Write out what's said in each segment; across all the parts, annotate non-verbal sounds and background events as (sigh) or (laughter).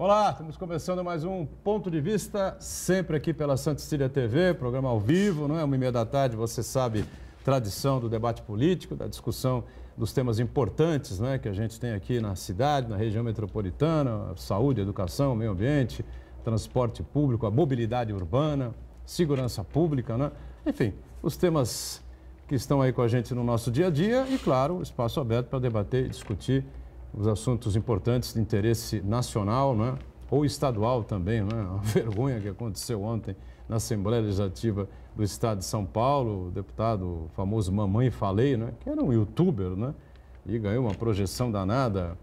Olá, estamos começando mais um Ponto de Vista, sempre aqui pela Santa Cecília TV, programa ao vivo, não é? Uma e meia da tarde, você sabe, tradição do debate político, da discussão dos temas importantes né, que a gente tem aqui na cidade, na região metropolitana, saúde, educação, meio ambiente, transporte público, a mobilidade urbana, segurança pública, né? enfim, os temas que estão aí com a gente no nosso dia a dia e, claro, espaço aberto para debater e discutir os assuntos importantes de interesse nacional, né? ou estadual também, né? (laughs) Uma vergonha que aconteceu ontem na Assembleia Legislativa do Estado de São Paulo, o deputado famoso Mamãe Falei, né? que era um youtuber, né? e ganhou uma projeção danada,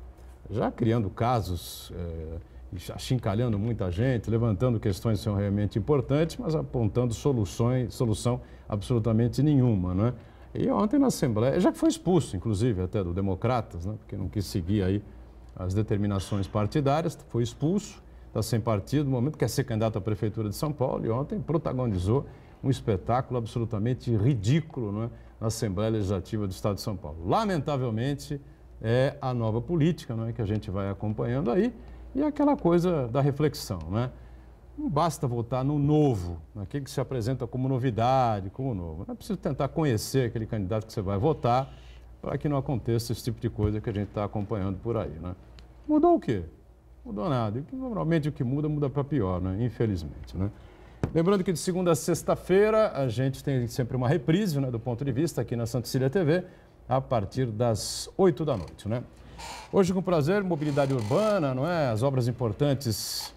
já criando casos, é, achincalhando muita gente, levantando questões que são realmente importantes, mas apontando soluções, solução absolutamente nenhuma. Né? E ontem na Assembleia, já que foi expulso, inclusive, até do Democratas, né, porque não quis seguir aí as determinações partidárias, foi expulso, está sem partido, no momento quer ser candidato à Prefeitura de São Paulo e ontem protagonizou um espetáculo absolutamente ridículo né, na Assembleia Legislativa do Estado de São Paulo. Lamentavelmente, é a nova política né, que a gente vai acompanhando aí e aquela coisa da reflexão, né? Não basta votar no novo, naquele né? que se apresenta como novidade, como novo. Não é preciso tentar conhecer aquele candidato que você vai votar para que não aconteça esse tipo de coisa que a gente está acompanhando por aí. Né? Mudou o quê? Mudou nada. Normalmente o que muda, muda para pior, né? infelizmente. Né? Lembrando que de segunda a sexta-feira a gente tem sempre uma reprise né, do ponto de vista aqui na Santa TV, a partir das oito da noite. Né? Hoje, com prazer, mobilidade urbana, não é? as obras importantes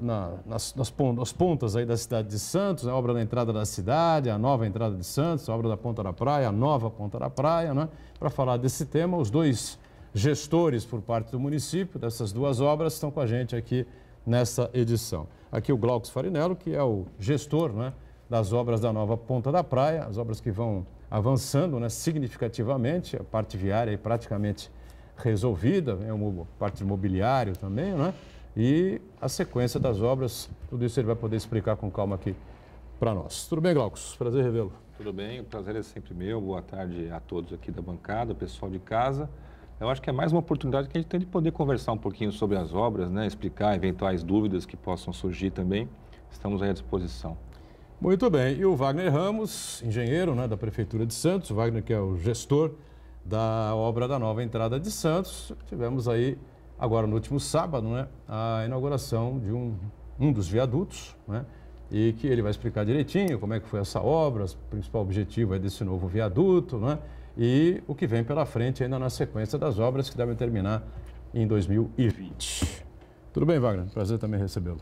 na, nas, nas, nas, pontas aí da cidade de Santos, a né? obra da entrada da cidade, a nova entrada de Santos, a obra da Ponta da Praia, a nova Ponta da Praia, né? Para falar desse tema, os dois gestores por parte do município dessas duas obras estão com a gente aqui nessa edição. Aqui o Glaucus Farinello, que é o gestor né, das obras da nova Ponta da Praia, as obras que vão avançando né, significativamente, a parte viária é praticamente resolvida, é a parte imobiliária também, né? e a sequência das obras. Tudo isso ele vai poder explicar com calma aqui para nós. Tudo bem, Glaucus? Prazer revê-lo. Tudo bem, o prazer é sempre meu. Boa tarde a todos aqui da bancada, pessoal de casa. Eu acho que é mais uma oportunidade que a gente tem de poder conversar um pouquinho sobre as obras, né? explicar eventuais dúvidas que possam surgir também. Estamos à disposição. Muito bem. E o Wagner Ramos, engenheiro né, da Prefeitura de Santos, o Wagner que é o gestor da obra da nova entrada de Santos. Tivemos aí agora no último sábado, né, a inauguração de um, um dos viadutos, né, e que ele vai explicar direitinho como é que foi essa obra, o principal objetivo é desse novo viaduto, né, e o que vem pela frente ainda na sequência das obras que devem terminar em 2020. Tudo bem, Wagner? Prazer também recebê-lo.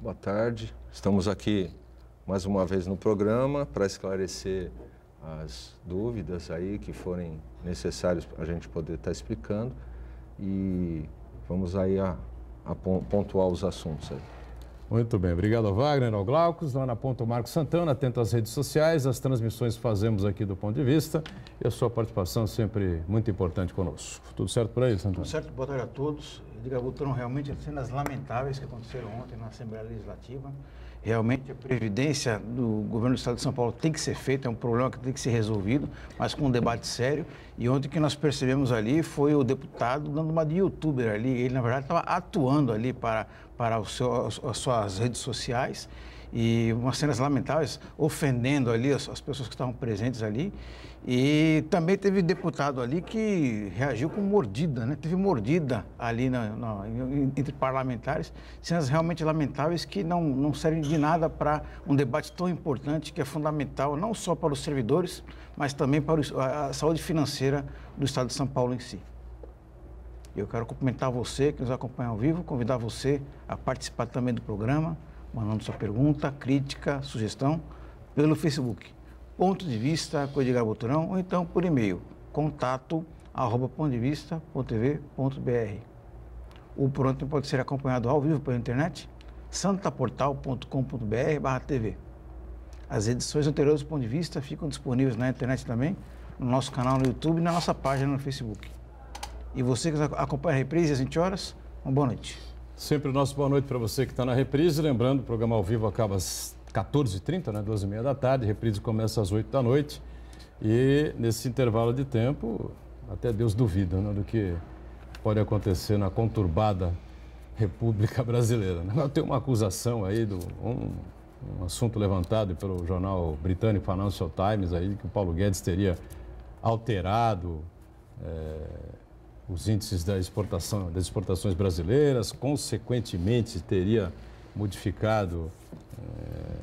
Boa tarde. Estamos aqui mais uma vez no programa para esclarecer as dúvidas aí que forem necessárias para a gente poder estar explicando e vamos aí a, a pontuar os assuntos aí. Muito bem, obrigado ao Wagner, ao Glaucus, lá ponto Marcos Marco Santana, atento às redes sociais, as transmissões fazemos aqui do ponto de vista e a sua participação é sempre muito importante conosco. Tudo certo por aí, Santana? Tudo certo, boa tarde a todos Gabutrão, realmente cenas lamentáveis que aconteceram ontem na Assembleia Legislativa. Realmente a previdência do governo do Estado de São Paulo tem que ser feita, é um problema que tem que ser resolvido, mas com um debate sério. E ontem o que nós percebemos ali foi o deputado dando uma de youtuber ali. Ele, na verdade, estava atuando ali para, para seu, as suas redes sociais e umas cenas lamentáveis, ofendendo ali as, as, pessoas que estavam presentes ali. E também teve deputado ali que reagiu com mordida, né? Teve mordida ali na, na, entre parlamentares, cenas realmente lamentáveis que não, não servem de nada para um debate tão importante que é fundamental não só para os servidores, mas também para a saúde financeira do Estado de São Paulo em si. Eu quero cumprimentar você que nos acompanha ao vivo, convidar você a participar também do programa mandando sua pergunta, crítica, sugestão pelo Facebook, ponto de vista Coelho de Gaboturão, ou então por e-mail, contato arroba br. O Pronto pode ser acompanhado ao vivo pela internet, santaportal.com.br barra TV. As edições anteriores do Ponto de Vista ficam disponíveis na internet também, no nosso canal no YouTube e na nossa página no Facebook. E você que acompanha a reprise às 20 horas, uma boa noite. Sempre o nosso boa noite para você que está na reprise. Lembrando, o programa ao vivo acaba às 14h30, né? 12h30 da tarde. A reprise começa às 8 da noite. E nesse intervalo de tempo, até Deus duvida né? do que pode acontecer na conturbada República Brasileira. Né? Tem uma acusação aí, do, um, um assunto levantado pelo jornal britânico Financial Times, aí, que o Paulo Guedes teria alterado. É os índices da exportação, das exportações brasileiras, consequentemente teria modificado é,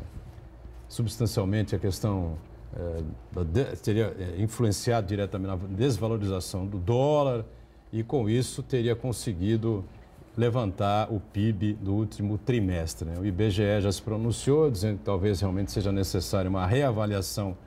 substancialmente a questão, é, de, teria eh, influenciado diretamente na desvalorização do dólar e com isso teria conseguido levantar o PIB do último trimestre. Né? O IBGE já se pronunciou dizendo que talvez realmente seja necessária uma reavaliação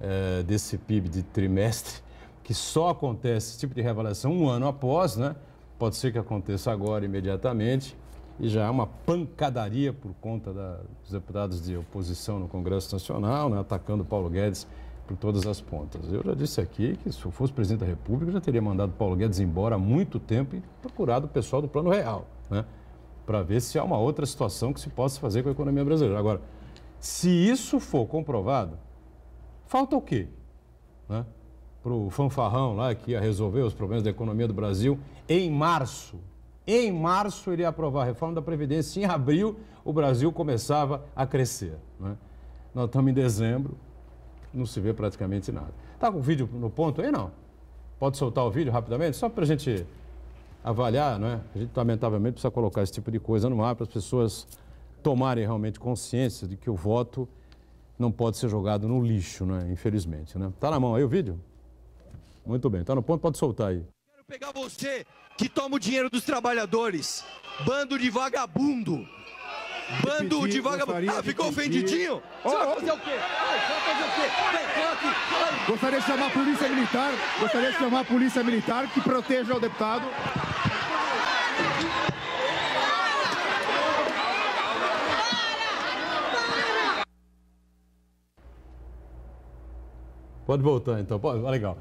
é, desse PIB de trimestre que só acontece esse tipo de reavaliação um ano após, né? Pode ser que aconteça agora imediatamente e já é uma pancadaria por conta da, dos deputados de oposição no Congresso Nacional, né? atacando Paulo Guedes por todas as pontas. Eu já disse aqui que se eu fosse presidente da República, eu já teria mandado Paulo Guedes embora há muito tempo e procurado o pessoal do Plano Real, né? Para ver se há uma outra situação que se possa fazer com a economia brasileira. Agora, se isso for comprovado, falta o quê? Né? para o fanfarrão lá que ia resolver os problemas da economia do Brasil em março. Em março ele ia aprovar a reforma da Previdência, em abril o Brasil começava a crescer. Né? Nós estamos em dezembro, não se vê praticamente nada. Está com o vídeo no ponto aí? Não. Pode soltar o vídeo rapidamente, só para a gente avaliar, né? A gente lamentavelmente precisa colocar esse tipo de coisa no ar para as pessoas tomarem realmente consciência de que o voto não pode ser jogado no lixo, né? Infelizmente, né? Tá na mão aí o vídeo? Muito bem, tá no ponto, pode soltar aí. Quero pegar você que toma o dinheiro dos trabalhadores, bando de vagabundo. Bando de vagabundo. Ah, ficou ofendidinho? Você vai fazer o quê? Vai fazer o quê? Vem, aqui. Gostaria de chamar a polícia militar. Gostaria de chamar a polícia militar que proteja o deputado. Pode voltar então, Pode, legal.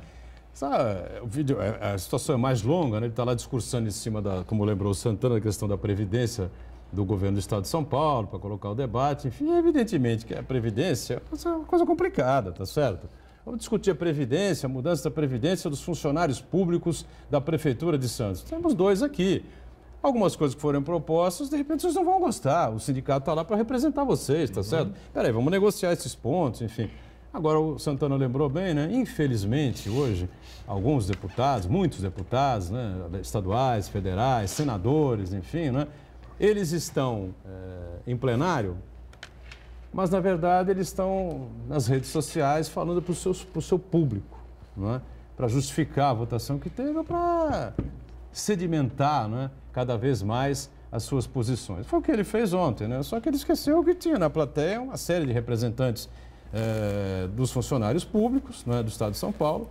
Essa, é, o vídeo, é, é, a situação é mais longa, né? ele está lá discursando em cima da, como lembrou o Santana, a questão da Previdência do governo do Estado de São Paulo, para colocar o debate. Enfim, evidentemente que a Previdência é uma coisa complicada, tá certo? Vamos discutir a Previdência, a mudança da Previdência dos funcionários públicos da Prefeitura de Santos. Temos dois aqui. Algumas coisas que foram propostas, de repente vocês não vão gostar. O sindicato está lá para representar vocês, tá uhum. certo? Peraí, vamos negociar esses pontos, enfim. Agora, o Santana lembrou bem, né? Infelizmente, hoje, alguns deputados, muitos deputados, né? estaduais, federais, senadores, enfim, né? Eles estão é, em plenário, mas, na verdade, eles estão nas redes sociais falando para o seu, seu público, né? Para justificar a votação que teve ou para sedimentar, né? Cada vez mais as suas posições. Foi o que ele fez ontem, né? Só que ele esqueceu que tinha na plateia uma série de representantes é, dos funcionários públicos né, do Estado de São Paulo.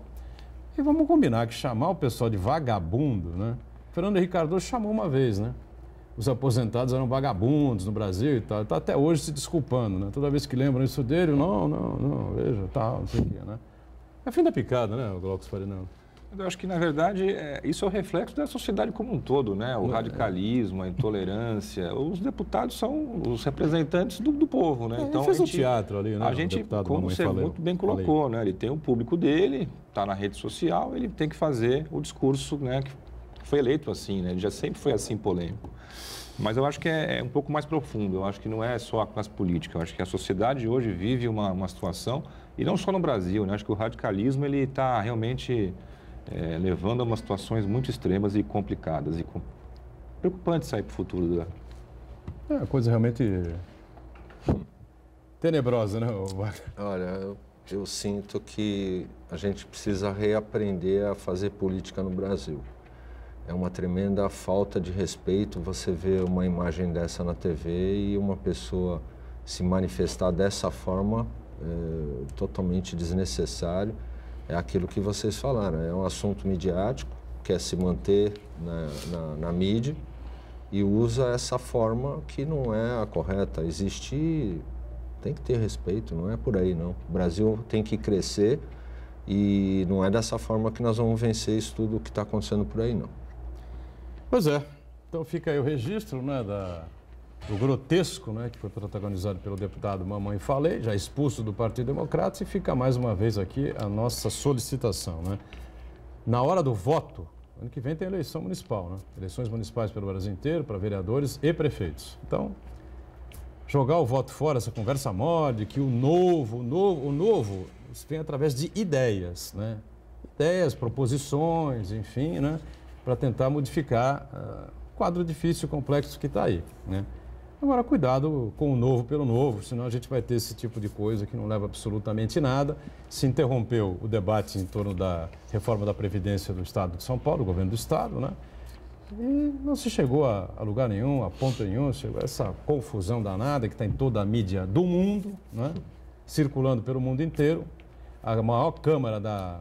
E vamos combinar que chamar o pessoal de vagabundo, né? Fernando Henrique Cardoso chamou uma vez, né? Os aposentados eram vagabundos no Brasil e tal. Está até hoje se desculpando, né? Toda vez que lembram isso dele, não, não, não, veja, tal, não sei o quê, né? É fim da picada, né, o Glaucus Farinando? Eu acho que, na verdade, é, isso é o reflexo da sociedade como um todo, né? O é. radicalismo, a intolerância. Os deputados são os representantes do, do povo, né? É, então, fez a gente, o teatro ali, né? A gente, como você falei, muito bem colocou, falei. né? Ele tem o público dele, está na rede social, ele tem que fazer o discurso, né? Que foi eleito assim, né? Ele já sempre foi assim polêmico. Mas eu acho que é, é, um pouco mais profundo. Eu acho que não é só a classe política. Eu acho que a sociedade hoje vive uma, uma situação, e não só no Brasil, né? Eu acho que o radicalismo, ele está realmente é, levando a umas situações muito extremas e complicadas. E com... preocupante sair para o futuro da. É uma coisa realmente. tenebrosa, né, Wagner? Olha, eu, eu sinto que a gente precisa reaprender a fazer política no Brasil. É uma tremenda falta de respeito você ver uma imagem dessa na TV e uma pessoa se manifestar dessa forma é, totalmente desnecessário é aquilo que vocês falaram, é um assunto midiático, quer se manter na, na, na mídia e usa essa forma que não é a correta. Existir tem que ter respeito, não é por aí não. O Brasil tem que crescer e não é dessa forma que nós vamos vencer isso tudo que está acontecendo por aí não. Pois é. Então fica aí o registro né, da, o grotesco, né, que foi protagonizado pelo deputado Mamãe Falei, já expulso do Partido Democrata, e fica mais uma vez aqui a nossa solicitação. Né? Na hora do voto, ano que vem tem eleição municipal, né? eleições municipais pelo Brasil inteiro, para vereadores e prefeitos. Então, jogar o voto fora, essa conversa mole, que o novo, o novo, o novo, isso vem através de ideias, né? Ideias, proposições, enfim, né? Para tentar modificar o uh, ah, quadro difícil, e complexo que está aí, né? Agora, cuidado com o novo pelo novo, senão a gente vai ter esse tipo de coisa que não leva absolutamente nada. Se interrompeu o debate em torno da reforma da Previdência do Estado de São Paulo, do governo do Estado, né? E não se chegou a, lugar nenhum, a ponto nenhum, chegou essa confusão danada que está em toda a mídia do mundo, né? circulando pelo mundo inteiro. A maior Câmara da.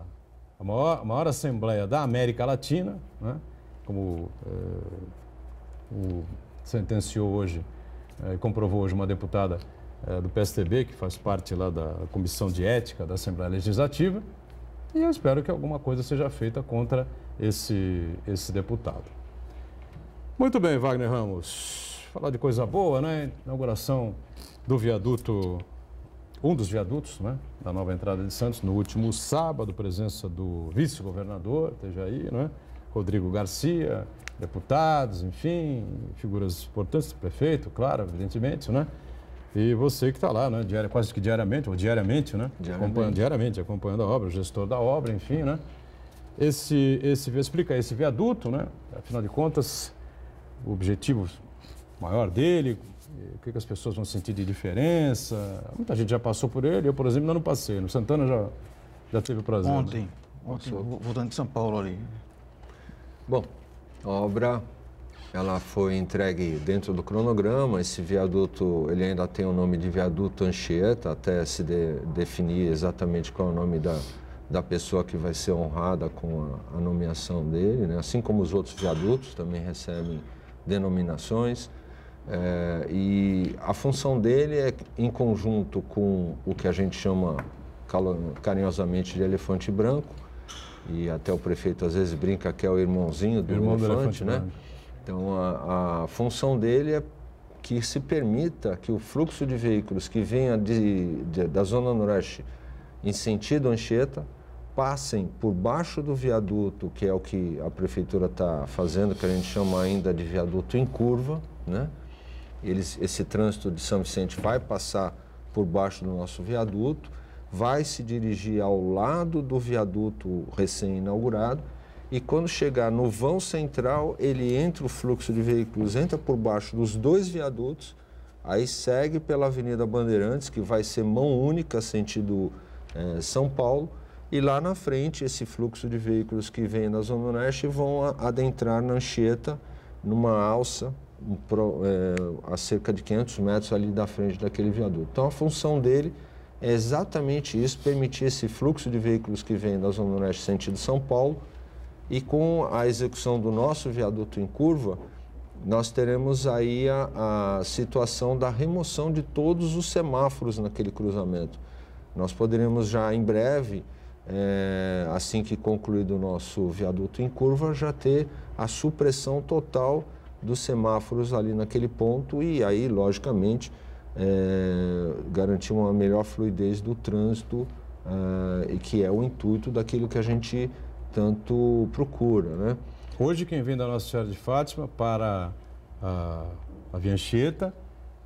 a maior, a maior Assembleia da América Latina, né? como eh, o sentenciou hoje é, comprovou hoje uma deputada é, do PSTB, que faz parte lá da Comissão de Ética da Assembleia Legislativa, e eu espero que alguma coisa seja feita contra esse, esse deputado. Muito bem, Wagner Ramos. Falar de coisa boa, né? Inauguração do viaduto, um dos viadutos, né? Da nova entrada de Santos, no último sábado, presença do vice-governador, esteja aí, é né? Rodrigo Garcia, deputados, enfim, figuras importantes, prefeito, claro, evidentemente, né? E você que está lá, né, quase que diariamente, ou diariamente, né? Diariamente. Acompanhando, diariamente, acompanhando a obra, o gestor da obra, enfim, né? Esse, esse, explica esse viaduto, né? Afinal de contas, o objetivo maior dele, o que, que, as pessoas vão sentir de diferença. Muita gente já passou por ele, eu, por exemplo, ainda não passei. No Santana já, já teve o prazer. Ontem, né? ontem, voltando de São Paulo ali. Bom, a obra ela foi entregue dentro do cronograma. Esse viaduto ele ainda tem o nome de viaduto Anchieta, até se de, definir exatamente qual é o nome da, da pessoa que vai ser honrada com a, a nomeação dele. Né? Assim como os outros viadutos também recebem denominações. É, e a função dele é, em conjunto com o que a gente chama carinhosamente de elefante branco, e até o prefeito às vezes brinca que é o irmãozinho do, Irmão elefante, do elefante né? Grande. Então a, a, função dele é que se permita que o fluxo de veículos que venha de, de, da Zona noroeste em sentido Anchieta passem por baixo do viaduto, que é o que a prefeitura está fazendo, que a gente chama ainda de viaduto em curva, né? Eles, esse trânsito de São Vicente vai passar por baixo do nosso viaduto vai se dirigir ao lado do viaduto recém-inaugurado e quando chegar no vão central, ele entra, o fluxo de veículos entra por baixo dos dois viadutos, aí segue pela Avenida Bandeirantes, que vai ser mão única, sentido é, São Paulo, e lá na frente esse fluxo de veículos que vem da Zona Oeste vão adentrar na Anchieta, numa alça um, pro, é, a cerca de 500 metros ali da frente daquele viaduto. Então a função dele é exatamente isso, permitir esse fluxo de veículos que vem da Zona Norte sentido São Paulo e com a execução do nosso viaduto em curva, nós teremos aí a, a situação da remoção de todos os semáforos naquele cruzamento. Nós poderemos já em breve, é, assim que concluído o nosso viaduto em curva, já ter a supressão total dos semáforos ali naquele ponto e aí, logicamente, é, garantir uma melhor fluidez do trânsito, é, e que é o intuito daquilo que a gente tanto procura. Né? Hoje, quem vem da Nossa Senhora de Fátima para a, a Viancheta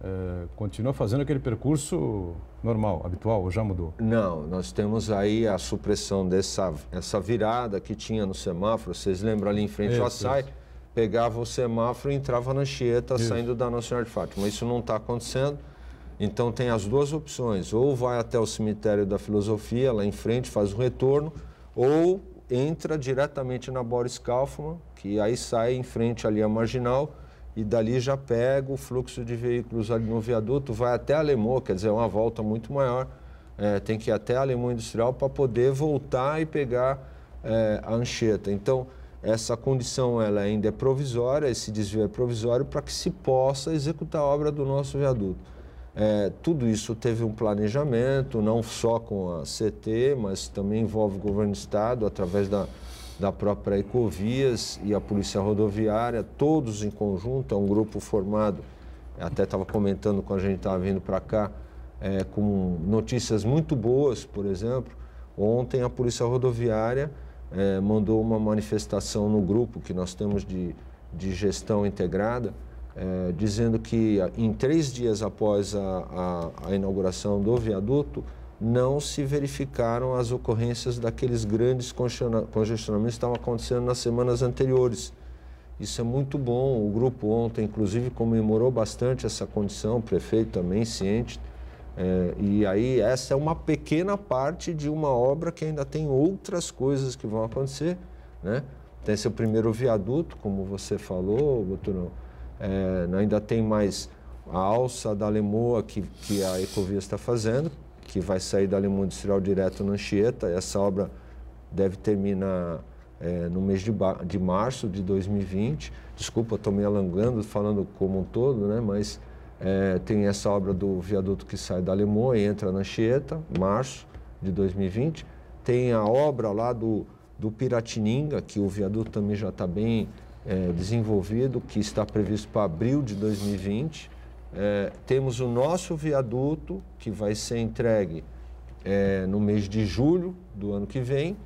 é, continua fazendo aquele percurso normal, habitual, ou já mudou? Não, nós temos aí a supressão dessa essa virada que tinha no semáforo, vocês lembram ali em frente isso, ao açaí, pegava o semáforo e entrava na Anchieta isso. saindo da Nossa Senhora de Fátima. Isso não está acontecendo. Então tem as duas opções, ou vai até o cemitério da filosofia, lá em frente, faz um retorno, ou entra diretamente na Boris Kaufmann, que aí sai em frente ali a Marginal, e dali já pega o fluxo de veículos ali no viaduto, vai até Alemão, quer dizer, é uma volta muito maior, é, tem que ir até Alemão Industrial para poder voltar e pegar é, a Anchieta. Então, essa condição ela ainda é provisória, esse desvio é provisório para que se possa executar a obra do nosso viaduto. É, tudo isso teve um planejamento, não só com a CT, mas também envolve o governo do Estado, através da, da própria Ecovias e a Polícia Rodoviária, todos em conjunto, é um grupo formado, até estava comentando quando a gente estava vindo para cá, é, com notícias muito boas, por exemplo. Ontem a Polícia Rodoviária é, mandou uma manifestação no grupo que nós temos de, de gestão integrada, é, dizendo que eh, em três dias após a, a, a inauguração do viaduto, não se verificaram as ocorrências daqueles grandes congestionamentos que estavam acontecendo nas semanas anteriores. Isso é muito bom. O grupo ontem, inclusive, comemorou bastante essa condição, o prefeito também ciente. É, e aí, essa é uma pequena parte de uma obra que ainda tem outras coisas que vão acontecer. Né? Tem seu primeiro viaduto, como você falou, Boturão é, ainda tem mais a alça da Lemoa que, que a Ecovia está fazendo, que vai sair da Lemoa Industrial direto na Anchieta. Essa obra deve terminar é, no mês de, de, março de 2020. Desculpa, estou me alongando, falando como um todo, né? mas é, tem essa obra do viaduto que sai da Lemoa e entra na Anchieta, março de 2020. Tem a obra lá do, do Piratininga, que o viaduto também já está bem é, desenvolvido, que está previsto para abril de 2020. É, temos o nosso viaduto, que vai ser entregue é, no mês de julho do ano que vem,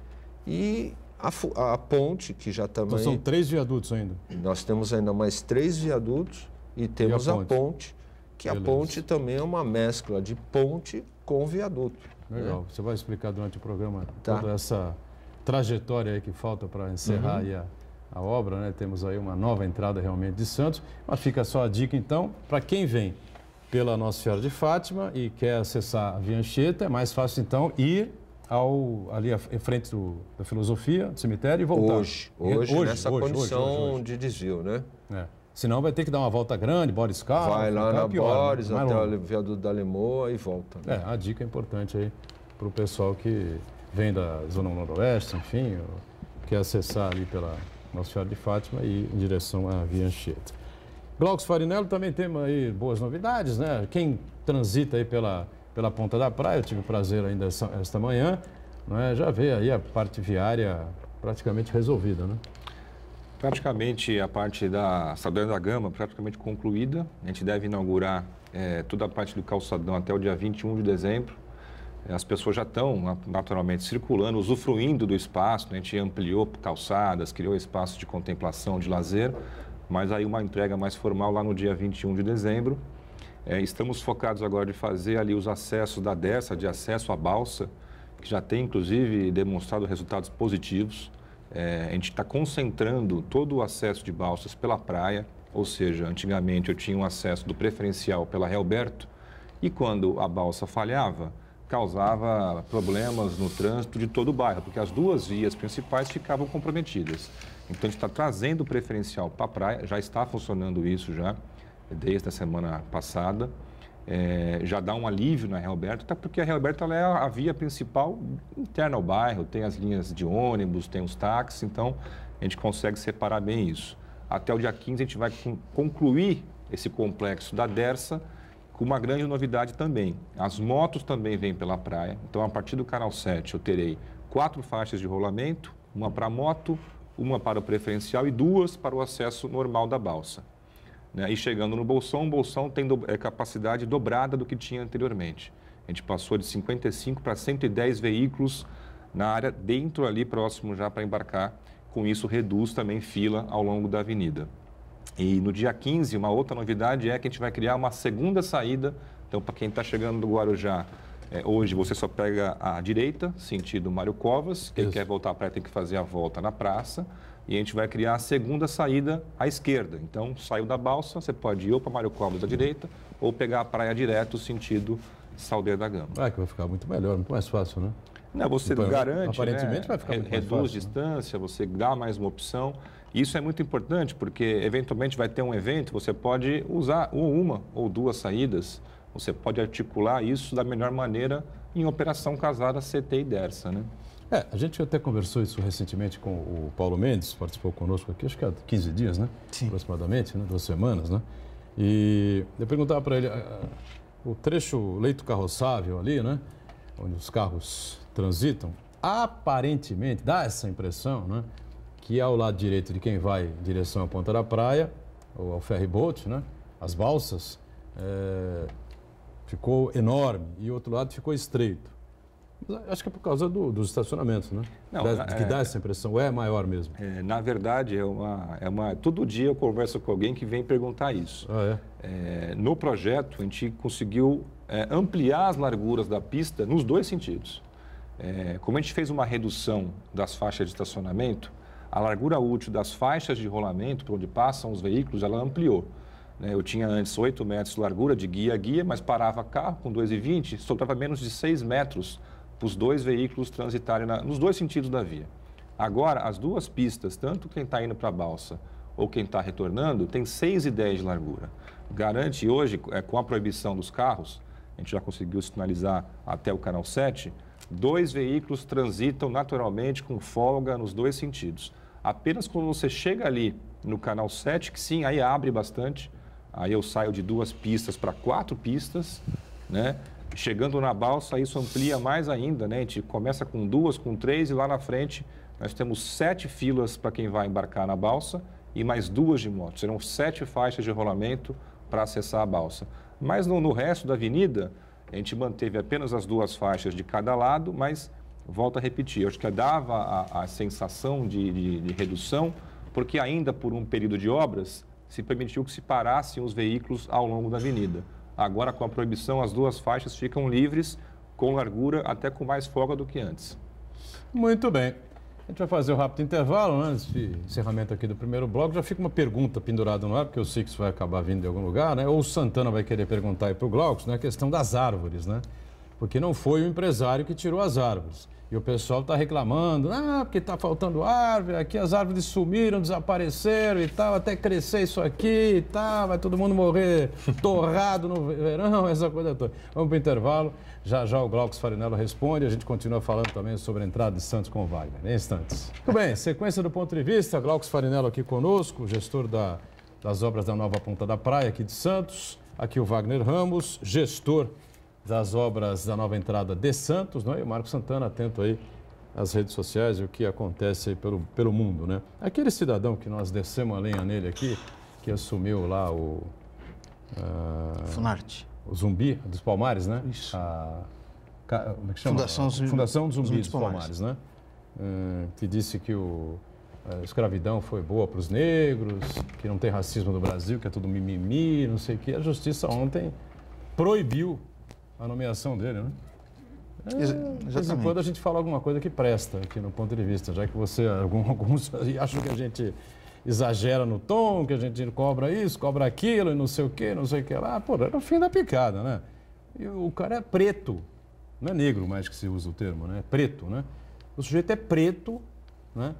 e a, a ponte, que já também. Então são três viadutos ainda? Nós temos ainda mais três viadutos e temos e a, ponte? a, ponte. que Beleza. a ponte também é uma mescla de ponte com viaduto. Né? Legal. Né? Você vai explicar durante o programa tá. toda essa trajetória que falta para encerrar uhum. a a obra, né? Temos aí uma nova entrada realmente de Santos. Mas fica só a dica, então, para quem vem pela Nossa Senhora de Fátima e quer acessar a Via Anchieta, é mais fácil, então, ir ao, ali em frente do, da filosofia, do cemitério e voltar. Hoje, é hoje, hoje nessa hoje, condição hoje, de desvio, né? É. Senão vai ter que dar uma volta grande, Boris Carlos. Vai lá na pior, né? Boris, né? até o viaduto da Lemoa e volta. Né? É, a dica é importante aí para o pessoal que vem da Zona Noroeste, enfim, quer acessar ali pela, nossa Senhora de Fátima e em direção à Via Anchieta. Glaucus Farinello também tem aí boas novidades, né? Quem transita aí pela, pela Ponta da Praia, eu tive o prazer ainda essa, esta manhã, né? já vê aí a parte viária praticamente resolvida, né? Praticamente a parte da Saldanha da Gama praticamente concluída. A gente deve inaugurar é, toda a parte do calçadão até o dia 21 de dezembro. É, as pessoas já estão naturalmente circulando, usufruindo do espaço. Né? A gente ampliou calçadas, criou espaço de contemplação, de lazer, mas aí uma entrega mais formal lá no dia 21 de dezembro. É, estamos focados agora de fazer ali os acessos da Dessa, de acesso à balsa, que já tem inclusive demonstrado resultados positivos. É, a gente está concentrando todo o acesso de balsas pela praia, ou seja, antigamente eu tinha um acesso do preferencial pela Realberto, e quando a balsa falhava, causava problemas no trânsito de todo o bairro, porque as duas vias principais ficavam comprometidas. Então, a gente está trazendo o preferencial para a praia, já está funcionando isso já, desde a semana passada. É, já dá um alívio na Real Alberto, até porque a Real Alberto é a via principal interna ao bairro, tem as linhas de ônibus, tem os táxis, então a gente consegue separar bem isso. Até o dia 15 a gente vai concluir esse complexo da DERSA com uma grande novidade também. As motos também vêm pela praia. Então, a partir do canal 7, eu terei quatro faixas de rolamento, uma para moto, uma para o preferencial e duas para o acesso normal da balsa. Né? E chegando no Bolsão, o Bolsão tem do, é, capacidade dobrada do que tinha anteriormente. A gente passou de 55 para 110 veículos na área dentro ali próximo já para embarcar. Com isso, reduz também fila ao longo da avenida. E no dia 15, uma outra novidade é que a gente vai criar uma segunda saída. Então, para quem está chegando do Guarujá, é, hoje você só pega a direita, sentido Mário Covas. Quem Isso. quer voltar para tem que fazer a volta na praça. E a gente vai criar a segunda saída à esquerda. Então, saiu da balsa, você pode ir ou para Mário Covas à direita ou pegar a praia direto, sentido Saldeira da Gama. Ah, que vai ficar muito melhor, muito mais fácil, né? Não, você então, garante, né? aparentemente né, vai ficar muito reduz mais fácil, né? distância, né? você dá mais uma opção. Isso é muito importante porque, eventualmente, vai ter um evento, você pode usar uma ou duas saídas, você pode articular isso da melhor maneira em operação casada CT e DERSA, né? É, a gente até conversou isso recentemente com o Paulo Mendes, participou conosco aqui, acho que há 15 dias, né? Sim. Aproximadamente, né? duas semanas, né? E eu perguntava para ele, uh, o trecho leito carroçável ali, né? Onde os carros transitam, aparentemente, dá essa impressão, né? que é ao lado direito de quem vai em direção à Ponta da Praia, ou ao é ferryboat, né? as balsas, é, ficou enorme e o outro lado ficou estreito. Mas é, acho que é por causa do, dos estacionamentos, né? Não, da, é, que dá essa impressão, é maior mesmo. É, na verdade, é uma, é uma. Todo dia eu converso com alguém que vem perguntar isso. Ah, é? no projeto, a gente conseguiu ampliar as larguras da pista nos dois sentidos. como a gente fez uma redução das faixas de estacionamento, a largura útil das faixas de rolamento por onde passam os veículos, ela ampliou. Né? Eu tinha antes 8 metros de largura de guia a guia, mas parava carro com 2,20, sobrava menos de 6 metros para os dois veículos transitarem na, nos dois sentidos da via. Agora, as duas pistas, tanto quem está indo para a balsa ou quem está retornando, tem 6,10 de largura. Garante hoje, é, com a proibição dos carros, a gente já conseguiu sinalizar até o canal 7, dois veículos transitam naturalmente com folga nos dois sentidos. Apenas quando você chega ali no canal 7, que sim, aí abre bastante. Aí eu saio de duas pistas para quatro pistas, né? Chegando na balsa, isso amplia mais ainda, né? A gente começa com duas, com três e lá na frente nós temos sete filas para quem vai embarcar na balsa e mais duas de moto. Serão sete faixas de rolamento para acessar a balsa. Mas no, no resto da avenida, a gente manteve apenas as duas faixas de cada lado, mas volto a repetir, acho que dava a, a sensação de, de, de, redução, porque ainda por um período de obras se permitiu que se parassem os veículos ao longo da avenida. Agora, com a proibição, as duas faixas ficam livres, com largura, até com mais folga do que antes. Muito bem. A gente vai fazer um rápido intervalo né? antes de encerramento aqui do primeiro bloco. Já fica uma pergunta pendurada no ar, porque eu sei que isso vai acabar vindo de algum lugar, né? Ou o Santana vai querer perguntar aí para o Glaucus, né? A questão das árvores, né? Porque não foi o empresário que tirou as árvores. E o pessoal está reclamando, ah, porque está faltando árvore, aqui as árvores sumiram, desapareceram e tal, até crescer isso aqui e tal, vai todo mundo morrer (laughs) torrado no verão, (laughs) essa coisa toda. Vamos para o intervalo, já já o Glaucus Farinello responde, a gente continua falando também sobre a entrada de Santos com o Wagner, em instantes. Tudo bem, sequência do ponto de vista, Glaucus Farinello aqui conosco, gestor da, das obras da Nova Ponta da Praia aqui de Santos, aqui o Wagner Ramos, gestor das obras da nova entrada de Santos, não é? E o Marco Santana atento aí às redes sociais e o que acontece aí pelo, pelo mundo, né? Aquele cidadão que nós descemos a lenha nele aqui, que assumiu lá o... Uh, Funarte. O Zumbi dos Palmares, né? Isso. A, como é que chama? Fundação, Zumbi, Fundação Zumbi, Zumbi dos Palmares, Palmares né? Uh, que disse que o, a escravidão foi boa para os negros, que não tem racismo no Brasil, que é tudo mimimi, não sei o quê. A justiça ontem proibiu a nomeação dele, né? É, de vez em quando a gente fala alguma coisa que presta aqui no ponto de vista, já que você, (laughs) alguns acham que a gente exagera no tom, que a gente cobra isso, cobra aquilo e não sei o que, não sei o que lá. Ah, Pô, era o fim da picada, né? E o cara é preto, não é negro mais que se usa o termo, né? É preto, né? O sujeito é preto, né?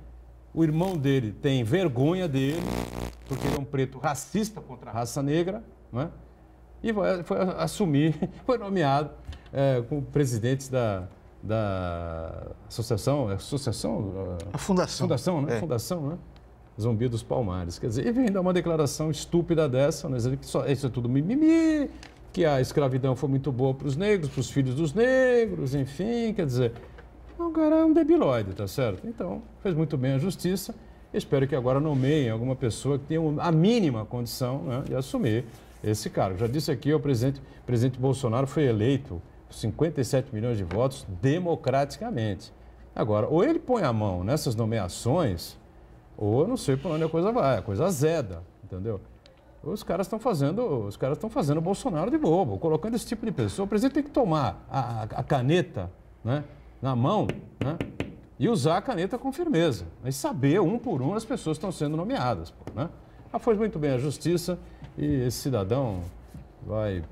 O irmão dele tem vergonha dele, porque ele é um preto racista contra a raça negra, né? e foi, foi assumir, (laughs) foi nomeado é, como presidente da, da associação, é associação? A fundação. Fundação, né? É. Fundação, né? Zumbi dos Palmares. Quer dizer, e vem dar uma declaração estúpida dessa, né? que só, isso é tudo mimimi, que a escravidão foi muito boa para os negros, para os filhos dos negros, enfim, quer dizer, o cara é um debilóide, tá certo? Então, fez muito bem a justiça. Espero que agora nomeiem alguma pessoa que tenha a mínima condição né, de assumir esse cargo. Já disse aqui, o presidente, o presidente Bolsonaro foi eleito 57 milhões de votos democraticamente. Agora, ou ele põe a mão nessas nomeações, ou eu não sei por onde a coisa vai, a coisa azeda, entendeu? Os caras estão fazendo, os caras estão fazendo o Bolsonaro de bobo, colocando esse tipo de pessoa. O presidente tem que tomar a, a caneta, né, na mão, né, e usar a caneta com firmeza. E saber um por um as pessoas estão sendo nomeadas, pô, né? Ah, foi muito bem a justiça e esse cidadão vai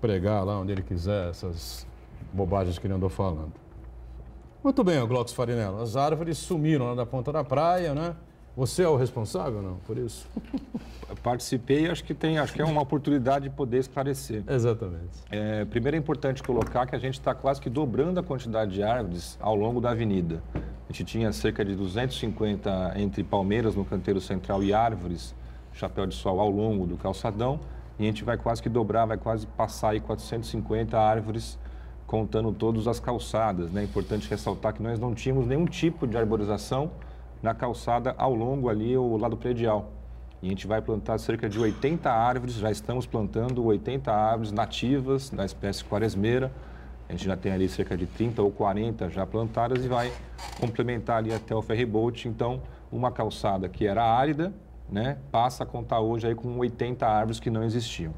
pregar lá onde ele quiser essas bobagens que ele andou falando. Muito bem, Glaucus Farinello. As árvores sumiram lá da ponta da praia, né? Você é o responsável, não, por isso? Participei acho que tem, acho que é uma oportunidade de poder esclarecer. Exatamente. É, primeiro é importante colocar que a gente está quase que dobrando a quantidade de árvores ao longo da avenida. A gente tinha cerca de 250 entre palmeiras no canteiro central e árvores chapéu de sol ao longo do calçadão e a gente vai quase que dobrar, vai quase passar aí 450 árvores contando todas as calçadas. É né? importante ressaltar que nós não tínhamos nenhum tipo de arborização na calçada ao longo ali, o lado predial. E a gente vai plantar cerca de 80 árvores, já estamos plantando 80 árvores nativas da espécie quaresmeira. A gente já tem ali cerca de 30 ou 40 já plantadas e vai complementar ali até o ferryboat. Então, uma calçada que era árida, né, passa a contar hoje aí com 80 árvores que não existiam.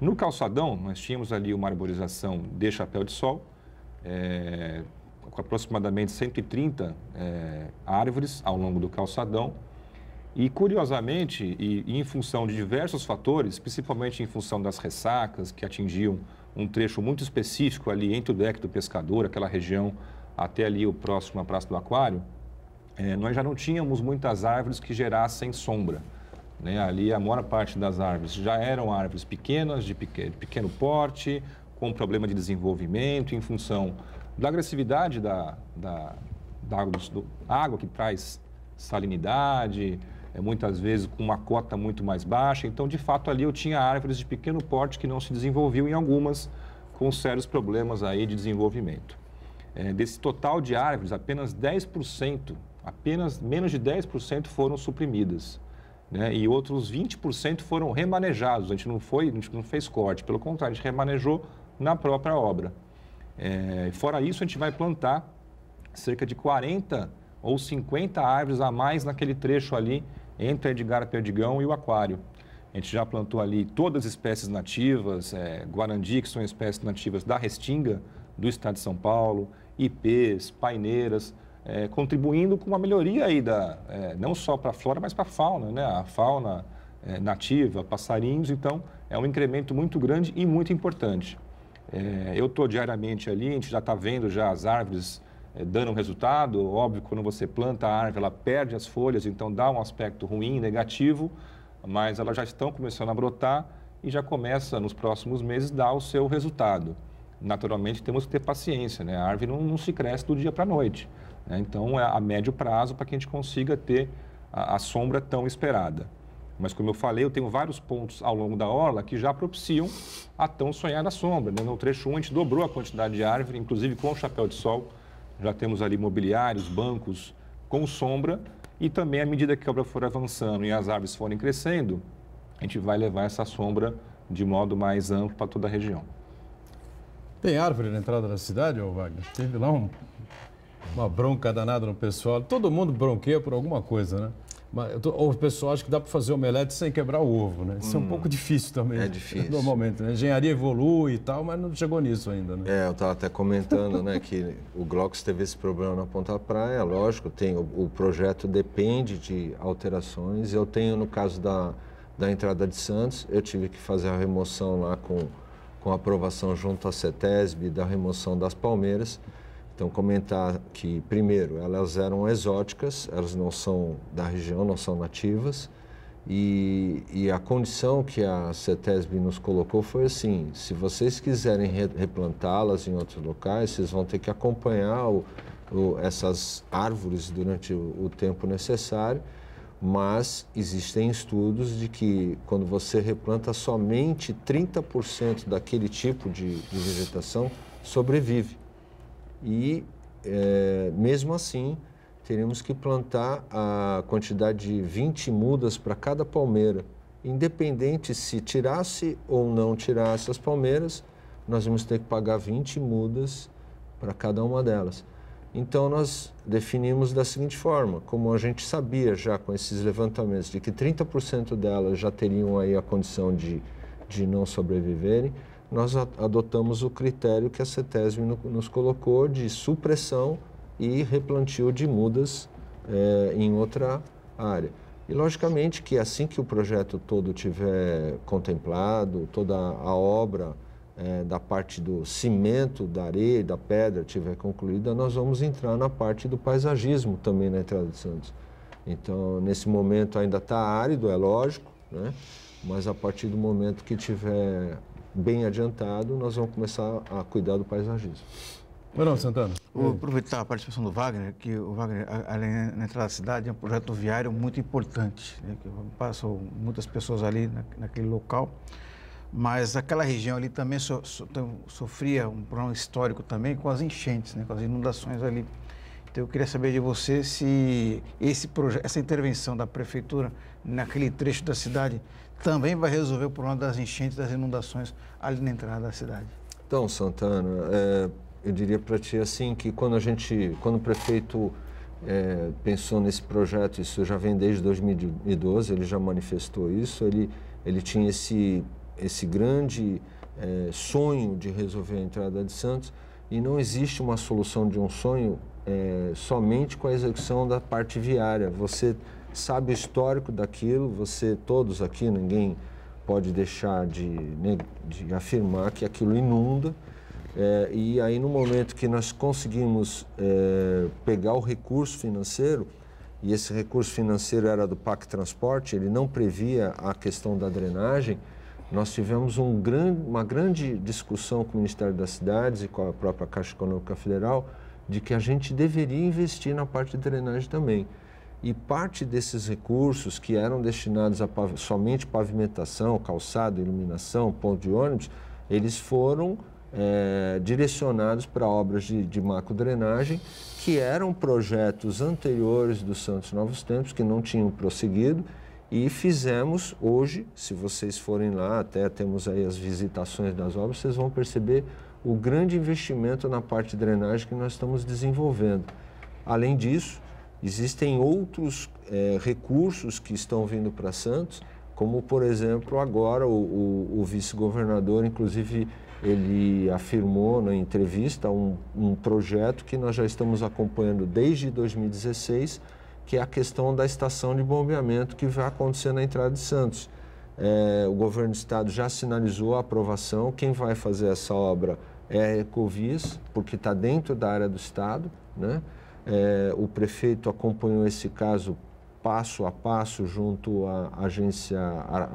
No calçadão, nós tínhamos ali uma arborização de chapéu de sol, é, com aproximadamente 130 é, eh, árvores ao longo do calçadão. E, curiosamente, e, e, em função de diversos fatores, principalmente em função das ressacas que atingiam um trecho muito específico ali entre o deck do pescador, aquela região até ali o próximo à Praça do Aquário, é, nós já não tínhamos muitas árvores que gerassem sombra. Né? Ali a maior parte das árvores já eram árvores pequenas, de pequeno, de pequeno porte, com problema de desenvolvimento, em função da agressividade da, da, da água, do, água que traz salinidade, é, muitas vezes com uma cota muito mais baixa. Então, de fato, ali eu tinha árvores de pequeno porte que não se desenvolviam em algumas, com sérios problemas aí de desenvolvimento. É, desse total de árvores, apenas 10% apenas menos de 10% foram suprimidas. Né? E outros 20% foram remanejados. A gente não foi, a gente não fez corte, pelo contrário, a gente remanejou na própria obra. É, fora isso, a gente vai plantar cerca de 40 ou 50 árvores a mais naquele trecho ali entre Edgar Perdigão e o Aquário. A gente já plantou ali todas as espécies nativas, é, guarandi, que são espécies nativas da restinga do estado de São Paulo, ipês, paineiras, é, contribuindo com uma melhoria aí da, é, não só para a flora, mas para a fauna, né? A fauna é, nativa, passarinhos, então é um incremento muito grande e muito importante. É, eu estou diariamente ali, a gente já está vendo já as árvores é, dando um resultado. Óbvio, quando você planta a árvore, ela perde as folhas, então dá um aspecto ruim, negativo, mas elas já estão começando a brotar e já começa, nos próximos meses, dar o seu resultado. Naturalmente, temos que ter paciência, né? A árvore não, não se cresce do dia para a noite. Né? Então, é a médio prazo para que a gente consiga ter a, a, sombra tão esperada. Mas, como eu falei, eu tenho vários pontos ao longo da orla que já propiciam a tão sonhada sombra. Né? No trecho 1, a gente dobrou a quantidade de árvore, inclusive com o chapéu de sol. Já temos ali mobiliários, bancos com sombra. E também, à medida que a obra for avançando e as árvores forem crescendo, a gente vai levar essa sombra de modo mais amplo para toda a região. Tem árvore na entrada da cidade, ô Wagner? Teve lá um uma bronca danada no pessoal. Todo mundo bronqueia por alguma coisa, né? Mas, ou o pessoal acha que dá para fazer omelete sem quebrar o ovo, né? Isso hum, é um hum. pouco difícil também. É né? difícil. Normalmente, né? A engenharia evolui e tal, mas não chegou nisso ainda, né? É, eu estava até comentando, né, que o Glocks teve esse problema na Ponta Praia, lógico, tem o, o, projeto depende de alterações. Eu tenho, no caso da, da entrada de Santos, eu tive que fazer a remoção lá com, com aprovação junto à CETESB da remoção das palmeiras. Então, comentar que, primeiro, elas eram exóticas, elas não são da região, não são nativas, e, e a condição que a CETESB nos colocou foi assim: se vocês quiserem re, replantá-las em outros locais, vocês vão ter que acompanhar o, o, essas árvores durante o, o tempo necessário, mas existem estudos de que quando você replanta somente 30% daquele tipo de, de vegetação sobrevive e é, mesmo assim teremos que plantar a quantidade de 20 mudas para cada palmeira. Independente se tirasse ou não tirasse as palmeiras, nós vamos ter que pagar 20 mudas para cada uma delas. Então nós definimos da seguinte forma, como a gente sabia já com esses levantamentos de que 30% delas já teriam aí a condição de, de não sobreviverem, nós adotamos o critério que a CETESB nos colocou de supressão e replantio de mudas é, em outra área. E, logicamente, que assim que o projeto todo tiver contemplado, toda a obra é, da parte do cimento, da areia, da pedra tiver concluída, nós vamos entrar na parte do paisagismo também na entrada de Santos. Então, nesse momento ainda está árido, é lógico, né? mas a partir do momento que tiver bem adiantado, nós vamos começar a cuidar do paisagismo. Manuel Santana. Vou aproveitar a participação do Wagner, que o Wagner, além na entrada da cidade, é um projeto viário muito importante, né, que passam muitas pessoas ali na, naquele local, mas aquela região ali também so, so, sofria um problema histórico também com as enchentes, né, com as inundações ali. Então eu queria saber de você se esse projeto, essa intervenção da prefeitura naquele trecho da cidade também vai resolver o problema das enchentes, das inundações ali na entrada da cidade. Então, Santana, é, eu diria para ti assim que quando a gente, quando o prefeito é, pensou nesse projeto, isso já vem desde 2012, ele já manifestou isso, ele, ele tinha esse, esse grande é, sonho de resolver a entrada de Santos e não existe uma solução de um sonho é, somente com a execução da parte viária. Você sabe o histórico daquilo, você, todos aqui, ninguém pode deixar de, né, de afirmar que aquilo inunda. É, e aí, no momento que nós conseguimos é, pegar o recurso financeiro, e esse recurso financeiro era do PAC Transporte, ele não previa a questão da drenagem, nós tivemos um grande, uma grande discussão com o Ministério das Cidades e com a própria Caixa Econômica Federal de que a gente deveria investir na parte de drenagem também e parte desses recursos que eram destinados a pav somente pavimentação, calçado, iluminação, ponto de ônibus, eles foram é, direcionados para obras de, de drenagem que eram projetos anteriores do Santos Novos Tempos, que não tinham prosseguido, e fizemos hoje, se vocês forem lá, até temos aí as visitações das obras, vocês vão perceber o grande investimento na parte de drenagem que nós estamos desenvolvendo. Além disso, Existem outros é, recursos que estão vindo para Santos, como, por exemplo, agora o, o, o vice-governador, inclusive, ele afirmou na entrevista um, um, projeto que nós já estamos acompanhando desde 2016, que é a questão da estação de bombeamento que vai acontecer na entrada de Santos. É, o governo do estado já sinalizou a aprovação, quem vai fazer essa obra é a Ecovis, porque está dentro da área do estado, né? É, o prefeito acompanhou esse caso passo a passo junto à agência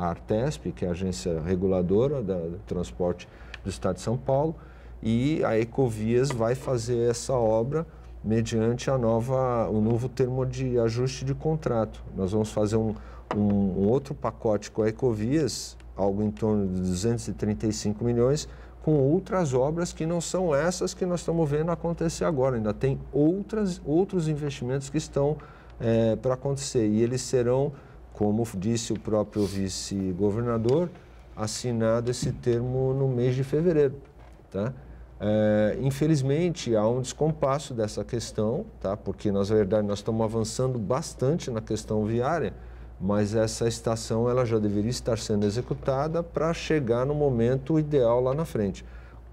Artesp, que é a agência reguladora do transporte do Estado de São Paulo, e a Ecovias vai fazer essa obra mediante a nova, o novo termo de ajuste de contrato. Nós vamos fazer um, um, um outro pacote com a Ecovias, algo em torno de 235 milhões, com outras obras que não são essas que nós estamos vendo acontecer agora. Ainda tem outras, outros investimentos que estão é, para acontecer e eles serão, como disse o próprio vice-governador, assinado esse termo no mês de fevereiro. Tá? É, infelizmente, há um descompasso dessa questão, tá? porque, na verdade, nós estamos avançando bastante na questão viária, mas essa estação ela já deveria estar sendo executada para chegar no momento ideal lá na frente.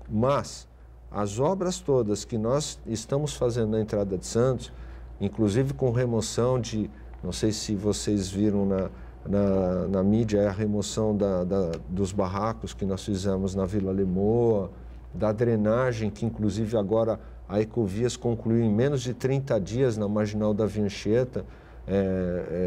Mas as obras todas que nós estamos fazendo na entrada de Santos, inclusive com remoção de, não sei se vocês viram na, na, na mídia, é a remoção da, da, dos barracos que nós fizemos na Vila Lemoa, da drenagem, que inclusive agora a Ecovias concluiu em menos de 30 dias na marginal da Vincheta é,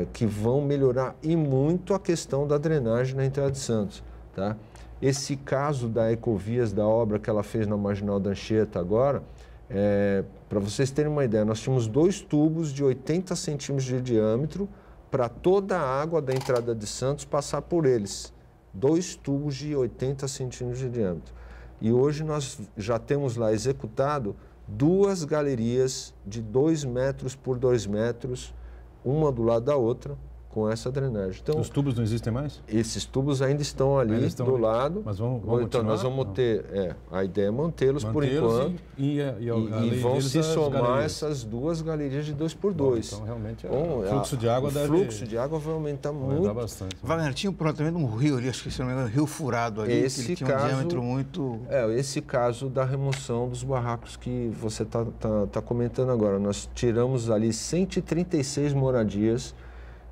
é, que vão melhorar e muito a questão da drenagem na entrada de Santos. Tá? Esse caso da Ecovias, da obra que ela fez na Marginal da Anchieta agora, é, para vocês terem uma ideia, nós tínhamos dois tubos de 80 centímetros de diâmetro para toda a água da entrada de Santos passar por eles. Dois tubos de 80 centímetros de diâmetro. E hoje nós já temos lá executado duas galerias de 2 metros por 2 metros, uma do lado da outra, com essa drenagem. Então, Os tubos não existem mais? Esses tubos ainda estão ali ainda estão do ali. lado. Mas vamos, vamos Então, nós vamos ter. É, a ideia é mantê-los por enquanto. E, e, e, e, e vão se somar essas duas galerias de dois por dois. Bom, então, realmente, Bom, o fluxo de água deve... O fluxo de água vai aumentar vai muito. bastante. Wagner, tinha provavelmente um rio ali, acho que se não me engano, um rio furado ali. Esse caso, um diâmetro muito. É, esse caso da remoção dos barracos que você está tá, tá comentando agora. Nós tiramos ali 136 moradias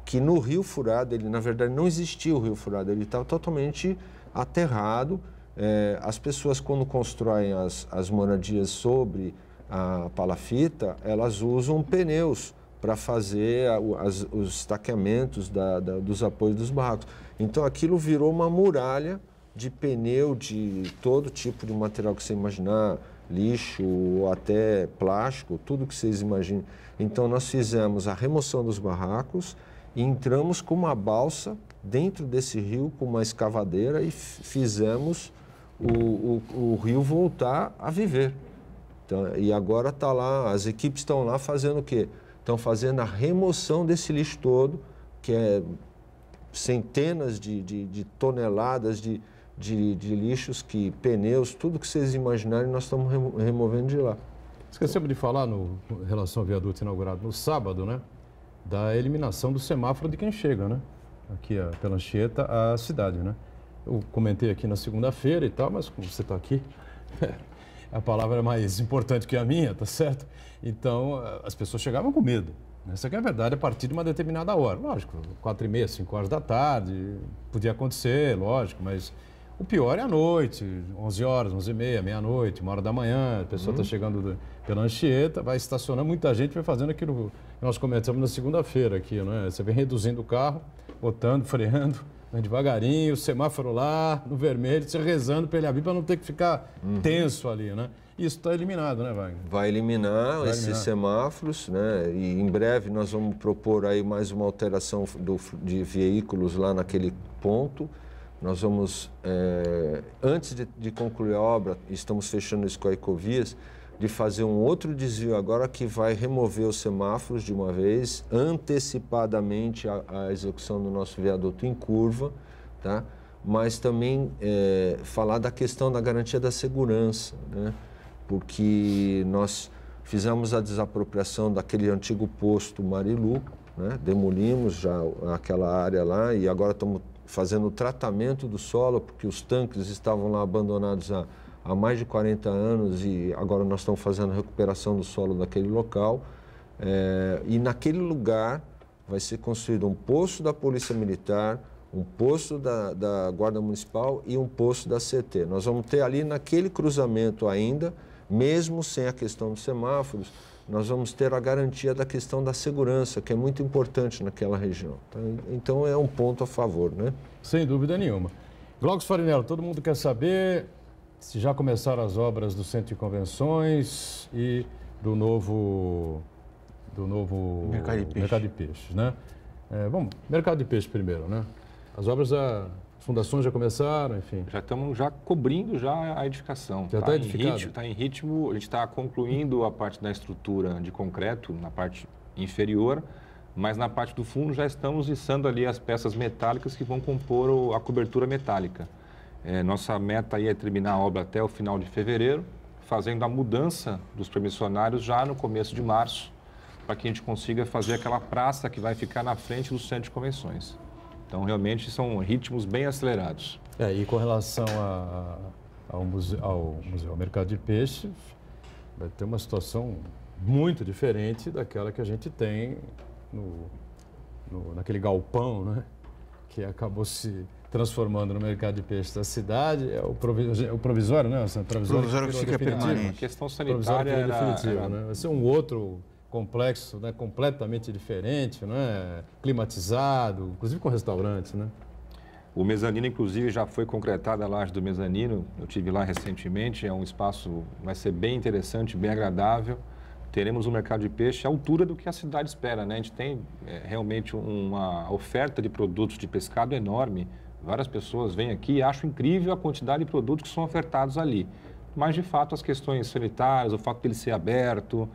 que no Rio Furado, ele na verdade não existia o Rio Furado, ele estava tá totalmente aterrado. É, as pessoas, quando constroem as, as moradias sobre a palafita, elas usam pneus para fazer a, as, os estaqueamentos da, da, dos apoios dos barracos. Então aquilo virou uma muralha de pneu de todo tipo de material que você imaginar, lixo ou até plástico, tudo que vocês imaginem. Então nós fizemos a remoção dos barracos, e entramos com uma balsa dentro desse rio, com uma escavadeira, e fizemos o, o, o rio voltar a viver. Então, e agora está lá, as equipes estão lá fazendo o quê? Estão fazendo a remoção desse lixo todo, que é centenas de, de, de toneladas de, de, de, lixos, que pneus, tudo que vocês imaginarem, nós estamos remo removendo de lá. Esquecemos de falar no, em relação ao viaduto inaugurado no sábado, né? da eliminação do semáforo de quem chega, né? Aqui pela Anchieta, a cidade, né? Eu comentei aqui na segunda-feira e tal, mas como você está aqui, (laughs) a palavra é mais importante que a minha, tá certo? Então, eh, as pessoas chegavam com medo. Essa né? que é a verdade, a partir de uma determinada hora. Lógico, quatro e meia, cinco horas da tarde, podia acontecer, lógico, mas o pior é à noite, 11 horas, 11 e meia, meia-noite, uma hora da manhã, a pessoa está uhum. chegando do, pela Anchieta, vai estacionando, muita gente vai fazendo aquilo que nós começamos na segunda-feira aqui, é? Você vem reduzindo o carro, botando, (laughs) freando, devagarinho, o semáforo lá, no vermelho, você rezando para ele abrir para não ter que ficar uhum. tenso ali, né? Isso está eliminado, né, Wagner? Vai eliminar Vai esses eliminar. semáforos, né? E em breve nós vamos propor aí mais uma alteração do, de veículos lá naquele ponto. Nós vamos, é, antes de, de, concluir a obra, estamos fechando isso com a Ecovias, de fazer um outro desvio agora que vai remover os semáforos de uma vez, antecipadamente a, a execução do nosso viaduto em curva, tá? mas também é, falar da questão da garantia da segurança, né? porque nós fizemos a desapropriação daquele antigo posto Marilu, né? demolimos já aquela área lá e agora estamos fazendo o tratamento do solo, porque os tanques estavam lá abandonados há, há mais de 40 anos e agora nós estamos fazendo a recuperação do solo daquele local. É, e naquele lugar vai ser construído um posto da Polícia Militar, um posto da, da Guarda Municipal e um posto da CT. Nós vamos ter ali naquele cruzamento ainda, mesmo sem a questão dos semáforos, nós vamos ter a garantia da questão da segurança, que é muito importante naquela região. Tá? Então é um ponto a favor, né? Sem dúvida nenhuma. Glaucus Farinello, todo mundo quer saber se já começaram as obras do Centro de Convenções e do novo, do novo mercado, de mercado de peixes, né? É, vamos, mercado de peixe primeiro, né? As obras da, Fundações já começaram, enfim. Já estamos já cobrindo já a edificação. Já está tá, tá edificado? Está em ritmo, a gente está concluindo a parte da estrutura de concreto, na parte inferior, mas na parte do fundo já estamos içando ali as peças metálicas que vão compor a cobertura metálica. É, nossa meta aí é terminar a obra até o final de fevereiro, fazendo a mudança dos permissionários já no começo de março, para que a gente consiga fazer aquela praça que vai ficar na frente do centro de convenções. Então, realmente, são ritmos bem acelerados. É, e com relação a, ao, ao, museu, ao mercado de peixe, vai ter uma situação muito diferente daquela que a gente tem no, no, naquele galpão, né? Que acabou se transformando no mercado de peixe da cidade. É o, provisório, é o provisório né? O provisório, provisório que, que fica permanente. A questão sanitária que era, definitivo, era... Né? Vai ser um outro complexo, né, completamente diferente, né, climatizado, inclusive com restaurantes, né? O mezanino, inclusive, já foi concretada a laje do mezanino. Eu tive lá recentemente. É um espaço, vai ser bem interessante, bem agradável. Teremos um mercado de peixe à altura do que a cidade espera, né? A gente tem é, realmente uma oferta de produtos de pescado enorme. Várias pessoas vêm aqui e acham incrível a quantidade de produtos que são ofertados ali. Mas, de fato, as questões sanitárias, o fato dele ser aberto,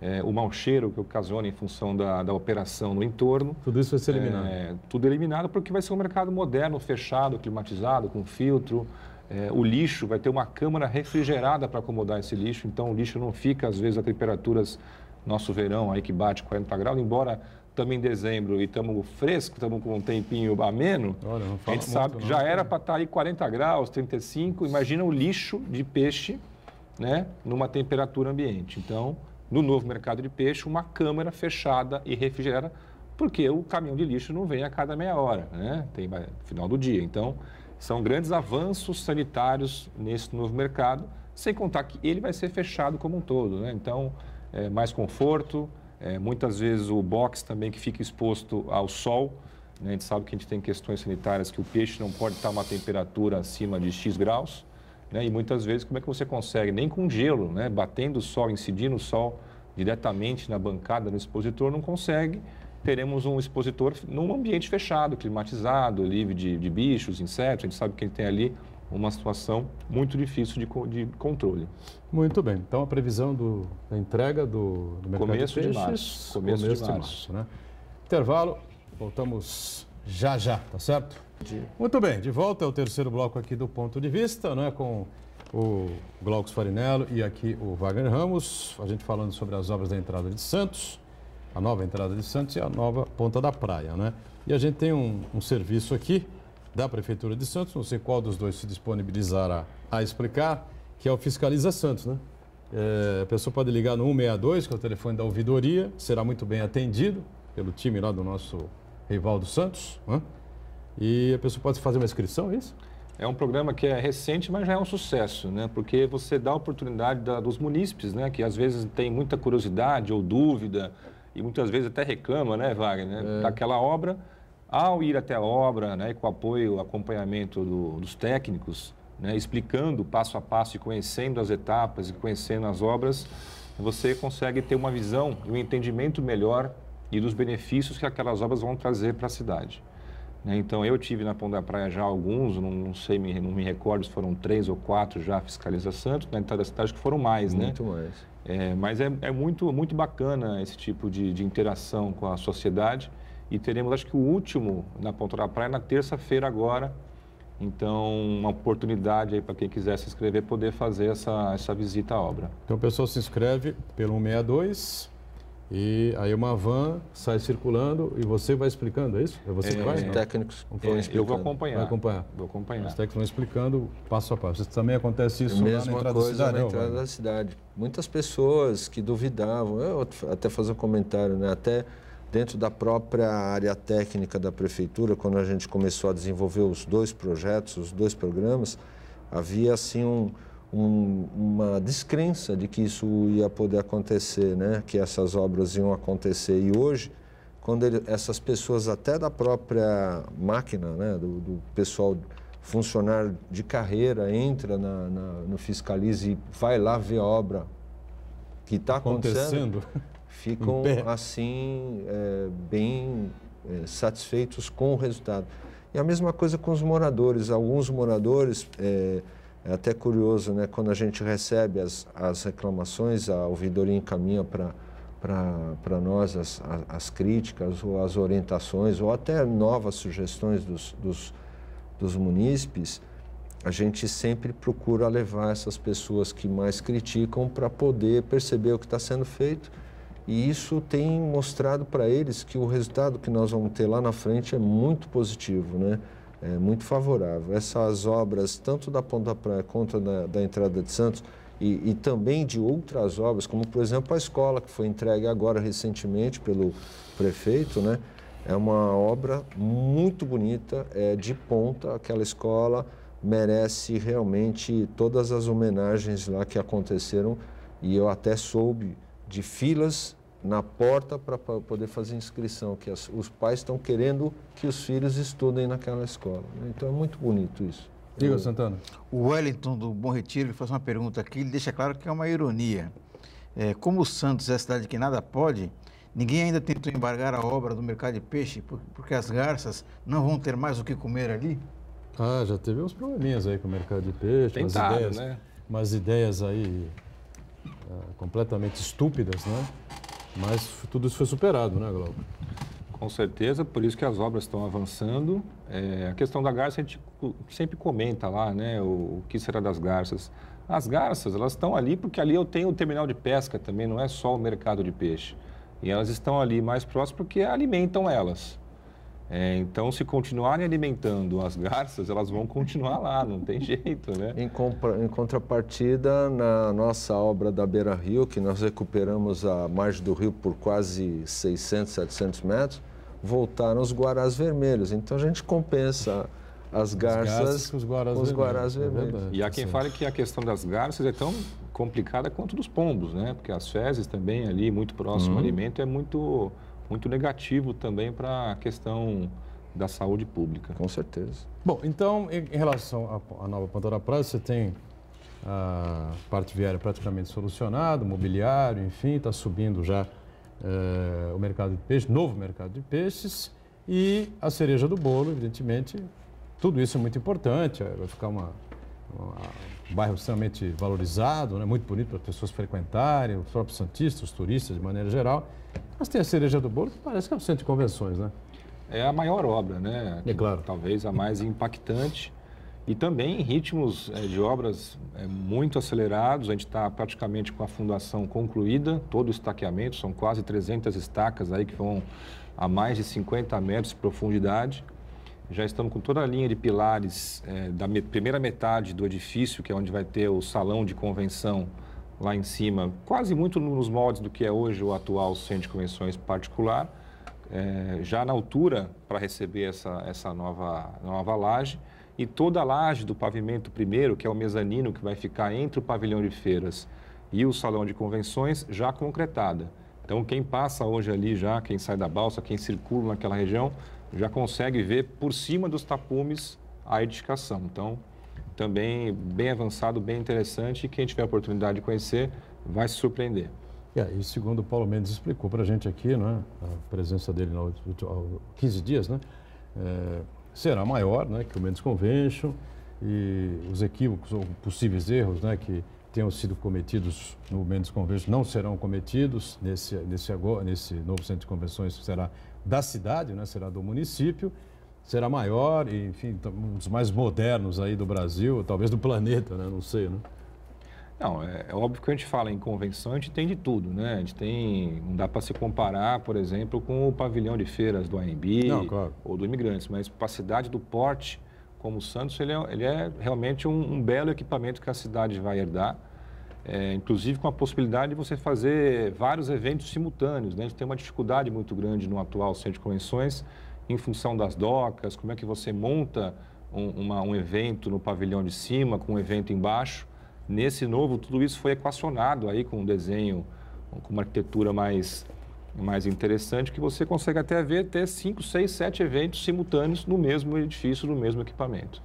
é, o mau cheiro que ocasiona em função da, da operação no entorno. Tudo isso vai ser eliminado. É, tudo eliminado porque vai ser um mercado moderno, fechado, climatizado, com filtro. É, o lixo vai ter uma câmara refrigerada para acomodar esse lixo, então o lixo não fica, às vezes, a temperaturas, nosso verão aí que bate 40 graus, embora também em dezembro e estamos fresco, estamos com um tempinho ameno, Olha, a gente sabe que não, já né? era para estar tá aí 40 graus, 35, imagina o lixo de peixe né, numa temperatura ambiente. Então, no novo mercado de peixe, uma câmara fechada e refrigerada, porque o caminhão de lixo não vem a cada meia hora, né? tem final do dia. Então, são grandes avanços sanitários nesse novo mercado, sem contar que ele vai ser fechado como um todo. Né? Então, é, mais conforto, é, muitas vezes o box também que fica exposto ao sol. Né? A gente sabe que a gente tem questões sanitárias que o peixe não pode estar uma temperatura acima de X graus. Né? E muitas vezes, como é que você consegue? Nem com gelo, né? batendo o sol, incidindo o sol diretamente na bancada do expositor, não consegue. Teremos um expositor num ambiente fechado, climatizado, livre de, de bichos, insetos. A gente sabe que ele tem ali uma situação muito difícil de, de controle. Muito bem. Então, a previsão do, da entrega do, do mercado começo de, peixes, de março. Começo, começo de março. De março né? Intervalo, voltamos já já, tá certo? Muito bem, de volta ao terceiro bloco aqui do Ponto de Vista, não é com o Glaucus Farinello e aqui o Wagner Ramos, a gente falando sobre as obras da entrada de Santos, a nova entrada de Santos e a nova Ponta da Praia, né? E a gente tem um, um serviço aqui da Prefeitura de Santos, não sei qual dos dois se disponibilizará a explicar, que é o Fiscaliza Santos, né? É, a pessoa pode ligar no 162, que é o telefone da ouvidoria, será muito bem atendido pelo time lá do nosso Rivaldo Santos, né? E a pessoa pode fazer uma inscrição, é isso? É um programa que é recente, mas já é um sucesso, né? Porque você dá a oportunidade da, dos munícipes, né? Que às vezes tem muita curiosidade ou dúvida e muitas vezes até reclama, né, Wagner? Né? É. Daquela obra, ao ir até a obra, né? Com apoio, acompanhamento do, dos técnicos, né? Explicando passo a passo e conhecendo as etapas e conhecendo as obras, você consegue ter uma visão e um entendimento melhor e dos benefícios que aquelas obras vão trazer para a cidade. Né? Então, eu tive na Ponta da Praia já alguns, não, não sei, me, não me recordo se foram três ou quatro já Santos, na entrada da cidade que foram mais, muito né? Muito mais. É, mas é, é, muito, muito bacana esse tipo de, de, interação com a sociedade e teremos, acho que o último na Ponta da Praia na terça-feira agora. Então, uma oportunidade aí para quem quiser se inscrever poder fazer essa, essa visita à obra. Então, o pessoal se inscreve pelo 162 e aí uma van sai circulando e você vai explicando, é isso? É você que é, vai? Os não? técnicos vão é, explicando. Eu vou acompanhar. Vai acompanhar. Vou acompanhar. Os técnicos vão explicando passo a passo. Isso também acontece isso Mesma na entrada coisa da cidade. na entrada não, da cidade. Muitas pessoas que duvidavam, eu até fazer um comentário, né? até dentro da própria área técnica da prefeitura, quando a gente começou a desenvolver os dois projetos, os dois programas, havia assim um um, uma descrença de que isso ia poder acontecer, né? que essas obras iam acontecer. E hoje, quando ele, essas pessoas, até da própria máquina, né? do, do pessoal funcionário de carreira, entra na, na, no Fiscalize e vai lá ver a obra que está acontecendo, acontecendo, (laughs) ficam assim, é, bem é, satisfeitos com o resultado. E a mesma coisa com os moradores. Alguns moradores. É, é até curioso, né? quando a gente recebe as, as reclamações, a ouvidoria encaminha para para nós as, as críticas ou as orientações ou até novas sugestões dos, dos, dos munícipes, a gente sempre procura levar essas pessoas que mais criticam para poder perceber o que está sendo feito. E isso tem mostrado para eles que o resultado que nós vamos ter lá na frente é muito positivo, né? é, muito favorável. Essas obras, tanto da Ponta Praia quanto da, da entrada de Santos, e, e, também de outras obras, como por exemplo a escola, que foi entregue agora recentemente pelo prefeito, né? É uma obra muito bonita, é de ponta, aquela escola merece realmente todas as homenagens lá que aconteceram e eu até soube de filas na porta para poder fazer inscrição, que as, os pais estão querendo que os filhos estudem naquela escola. Né? Então é muito bonito isso. Diga, Santana. O Wellington do Bom Retiro faz uma pergunta aqui, ele deixa claro que é uma ironia. É, como o Santos é a cidade que nada pode, ninguém ainda tentou embargar a obra do mercado de peixe, porque as garças não vão ter mais o que comer ali? Ah, já teve uns probleminhas aí com o mercado de peixe, Tentado, umas ideias, né? umas ideias aí uh, completamente estúpidas, né? Mas tudo isso foi superado, né, Glauco? Com certeza, por isso que as obras estão avançando. É, a questão da garça, a gente sempre comenta lá, né, o, o que será das garças. As garças, elas estão ali porque ali eu tenho o terminal de pesca também, não é só o mercado de peixe. E elas estão ali mais próximas porque alimentam elas. É, então, se continuarem alimentando as garças, elas vão continuar lá, não tem jeito, né? Em, compra, em, contrapartida, na nossa obra da Beira Rio, que nós recuperamos a margem do rio por quase 600, 700 metros, voltaram os guarás vermelhos. Então, a gente compensa as garças, com os guarás, com os guarás é vermelhos. E há quem fale que a questão das garças é tão complicada quanto dos pombos, né? Porque as fezes também ali, muito próximo hum. ao alimento, é muito muito negativo também para a questão da saúde pública. Com certeza. Bom, então, em, relação à nova Pandora Praia, você tem a parte viária praticamente solucionada, mobiliário, enfim, está subindo já é, o mercado de peixes, novo mercado de peixes, e a cereja do bolo, evidentemente, tudo isso é muito importante, eh, vai ficar uma, uma, um bairro extremamente valorizado, né, muito bonito para as pessoas frequentarem, os próprios santistas, os turistas de maneira geral. Mas tem a cereja do bolo que parece que é um centro de convenções, né? É a maior obra, né? É claro. Talvez a mais impactante e também ritmos é, de obras é, muito acelerados. A gente está praticamente com a fundação concluída, todo o estaqueamento, são quase 300 estacas aí que vão a mais de 50 metros de profundidade. Já estamos com toda a linha de pilares é, da primeira metade do edifício, que é onde vai ter o salão de convenção lá em cima, quase muito nos moldes do que é hoje o atual centro de convenções particular, é, já na altura para receber essa, essa nova, nova laje. E toda a laje do pavimento primeiro, que é o mezanino que vai ficar entre o pavilhão de feiras e o salão de convenções, já concretada. Então, quem passa hoje ali já, quem sai da balsa, quem circula naquela região, já consegue ver por cima dos tapumes a edificação. Então, também bem avançado, bem interessante e quem tiver a oportunidade de conhecer vai se surpreender. É, e segundo o Paulo Mendes explicou para a gente aqui, né, a presença dele há 15 dias, né, é, será maior né, que o Mendes Convention e os equívocos ou possíveis erros né, que tenham sido cometidos no Mendes Convention não serão cometidos nesse, nesse, agora, nesse novo centro de convenções será da cidade, né, será do município será maior e, enfim, tá um dos mais modernos aí do Brasil, talvez do planeta, né? Não sei, né? Não, é, é óbvio que a gente fala em convenção, a gente tem de tudo, né? A gente tem, não dá para se comparar, por exemplo, com o pavilhão de feiras do AMB claro. ou do Imigrantes, mas para a cidade do porte como o Santos, ele é, ele é realmente um, um, belo equipamento que a cidade vai herdar, é, inclusive com a possibilidade de você fazer vários eventos simultâneos, né? A gente tem uma dificuldade muito grande no atual centro de convenções, em função das docas, como é que você monta um, uma, um evento no pavilhão de cima com um evento embaixo. Nesse novo, tudo isso foi equacionado aí com um desenho, com uma arquitetura mais, mais interessante, que você consegue até ver ter cinco, seis, sete eventos simultâneos no mesmo edifício, no mesmo equipamento.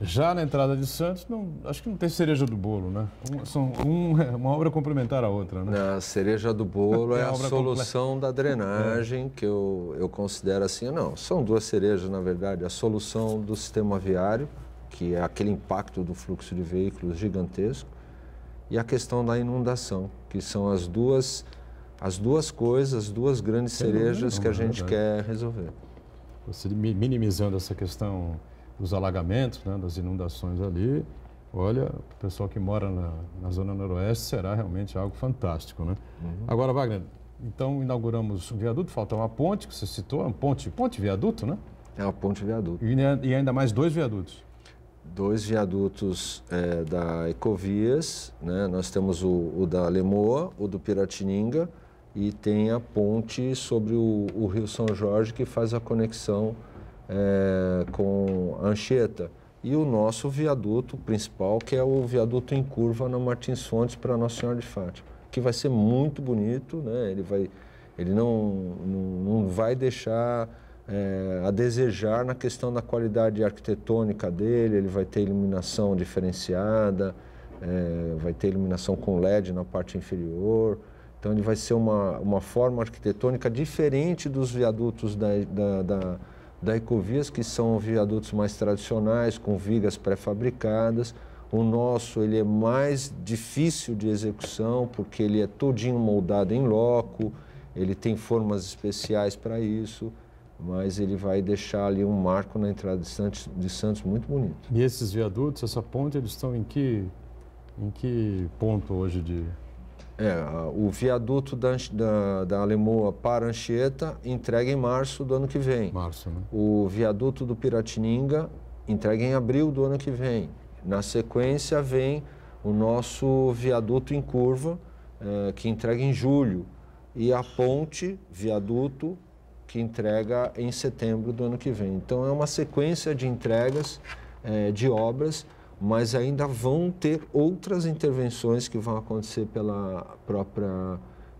Já na entrada de Santos, não, acho que não tem cereja do bolo, né? São um, (laughs) uma obra complementar à outra, né? A cereja do bolo (laughs) é, é a, a solução completa. da drenagem, é. que eu, eu considero assim, não, são duas cerejas, na verdade. A solução do sistema viário, que é aquele impacto do fluxo de veículos gigantesco, e a questão da inundação, que são as duas, as duas coisas, as duas grandes cerejas não, não, que a gente né? quer resolver. Você minimizando essa questão dos alagamentos, né, das inundações ali, olha, o pessoal que mora na, na Zona Noroeste será realmente algo fantástico. Né? Uhum. Agora, Wagner, então inauguramos o viaduto, falta uma ponte que você citou, é uma ponte, ponte viaduto, né? É uma ponte viaduto. E, né, e ainda mais dois viadutos. Dois viadutos é, da Ecovias, né? nós temos o, o, da Lemoa, o do Piratininga e tem a ponte sobre o, o Rio São Jorge que faz a conexão é, com Anchieta. E o nosso viaduto principal, que é o viaduto em curva na Martins Fontes para Nossa Senhora de Fátima, que vai ser muito bonito, né? ele, vai, ele não, não, não vai deixar é, a desejar na questão da qualidade arquitetônica dele, ele vai ter iluminação diferenciada, é, vai ter iluminação com LED na parte inferior, então ele vai ser uma, uma forma arquitetônica diferente dos viadutos da, da, da da Ecovias, que são viadutos mais tradicionais, com vigas pré-fabricadas. O nosso ele é mais difícil de execução, porque ele é todinho moldado em loco, ele tem formas especiais para isso, mas ele vai deixar ali um marco na entrada de Santos, de Santos muito bonito. E esses viadutos, essa ponte, eles estão em que, em que ponto hoje de é, o viaduto da, da, da Alemoa para Anchieta entrega em março do ano que vem. Março, né? O viaduto do Piratininga entrega em abril do ano que vem. Na sequência vem o nosso viaduto em curva, é, que entrega em julho. E a ponte, viaduto, que entrega em setembro do ano que vem. Então é uma sequência de entregas é, de obras mas ainda vão ter outras intervenções que vão acontecer pela própria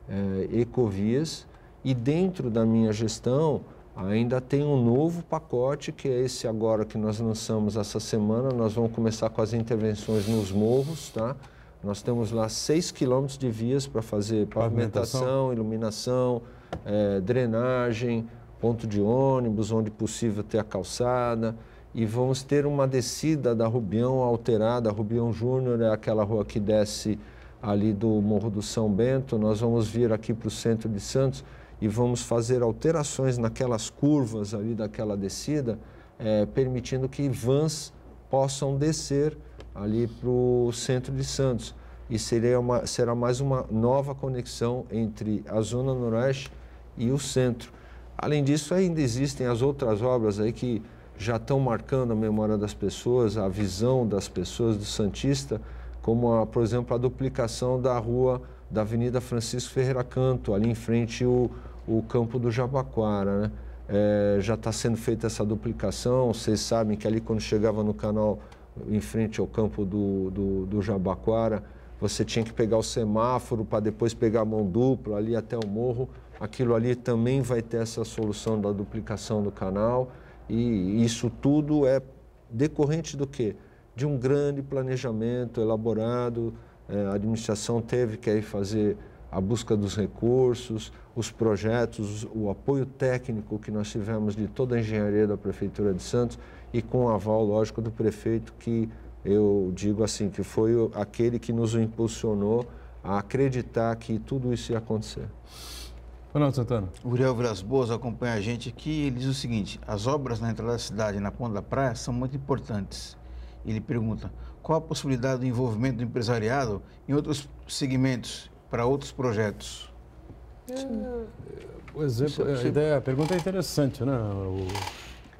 é, Ecovias. E dentro da minha gestão, ainda tem um novo pacote, que é esse agora que nós lançamos essa semana. Nós vamos começar com as intervenções nos morros, tá? Nós temos lá 6 quilômetros de vias para fazer pavimentação, pavimentação. iluminação, é, drenagem, ponto de ônibus, onde possível ter a calçada e vamos ter uma descida da Rubião alterada. Rubião Júnior é aquela rua que desce ali do Morro do São Bento. Nós vamos vir aqui para o centro de Santos e vamos fazer alterações naquelas curvas ali daquela descida, é, permitindo que vans possam descer ali para o centro de Santos. E seria uma, será mais uma nova conexão entre a Zona Noroeste e o centro. Além disso, ainda existem as outras obras aí que já estão marcando a memória das pessoas, a visão das pessoas do Santista, como, a, por exemplo, a duplicação da rua da Avenida Francisco Ferreira Canto, ali em frente o, o campo do Jabaquara. Né? É, já está sendo feita essa duplicação, vocês sabem que ali quando chegava no canal em frente ao campo do, do, do Jabaquara, você tinha que pegar o semáforo para depois pegar a mão dupla ali até o morro. Aquilo ali também vai ter essa solução da duplicação do canal. E isso tudo é decorrente do quê? De um grande planejamento elaborado. É, a administração teve que aí fazer a busca dos recursos, os projetos, o apoio técnico que nós tivemos de toda a engenharia da Prefeitura de Santos e com o aval, lógico, do prefeito, que eu digo assim, que foi aquele que nos impulsionou a acreditar que tudo isso ia acontecer. Fernando Santana. Uriel Vilas Boas acompanha a gente aqui ele diz o seguinte: as obras na entrada da cidade, na ponta da praia, são muito importantes. Ele pergunta: qual a possibilidade do envolvimento do empresariado em outros segmentos, para outros projetos? É, o exemplo, é a, ideia, a pergunta é interessante, né? O...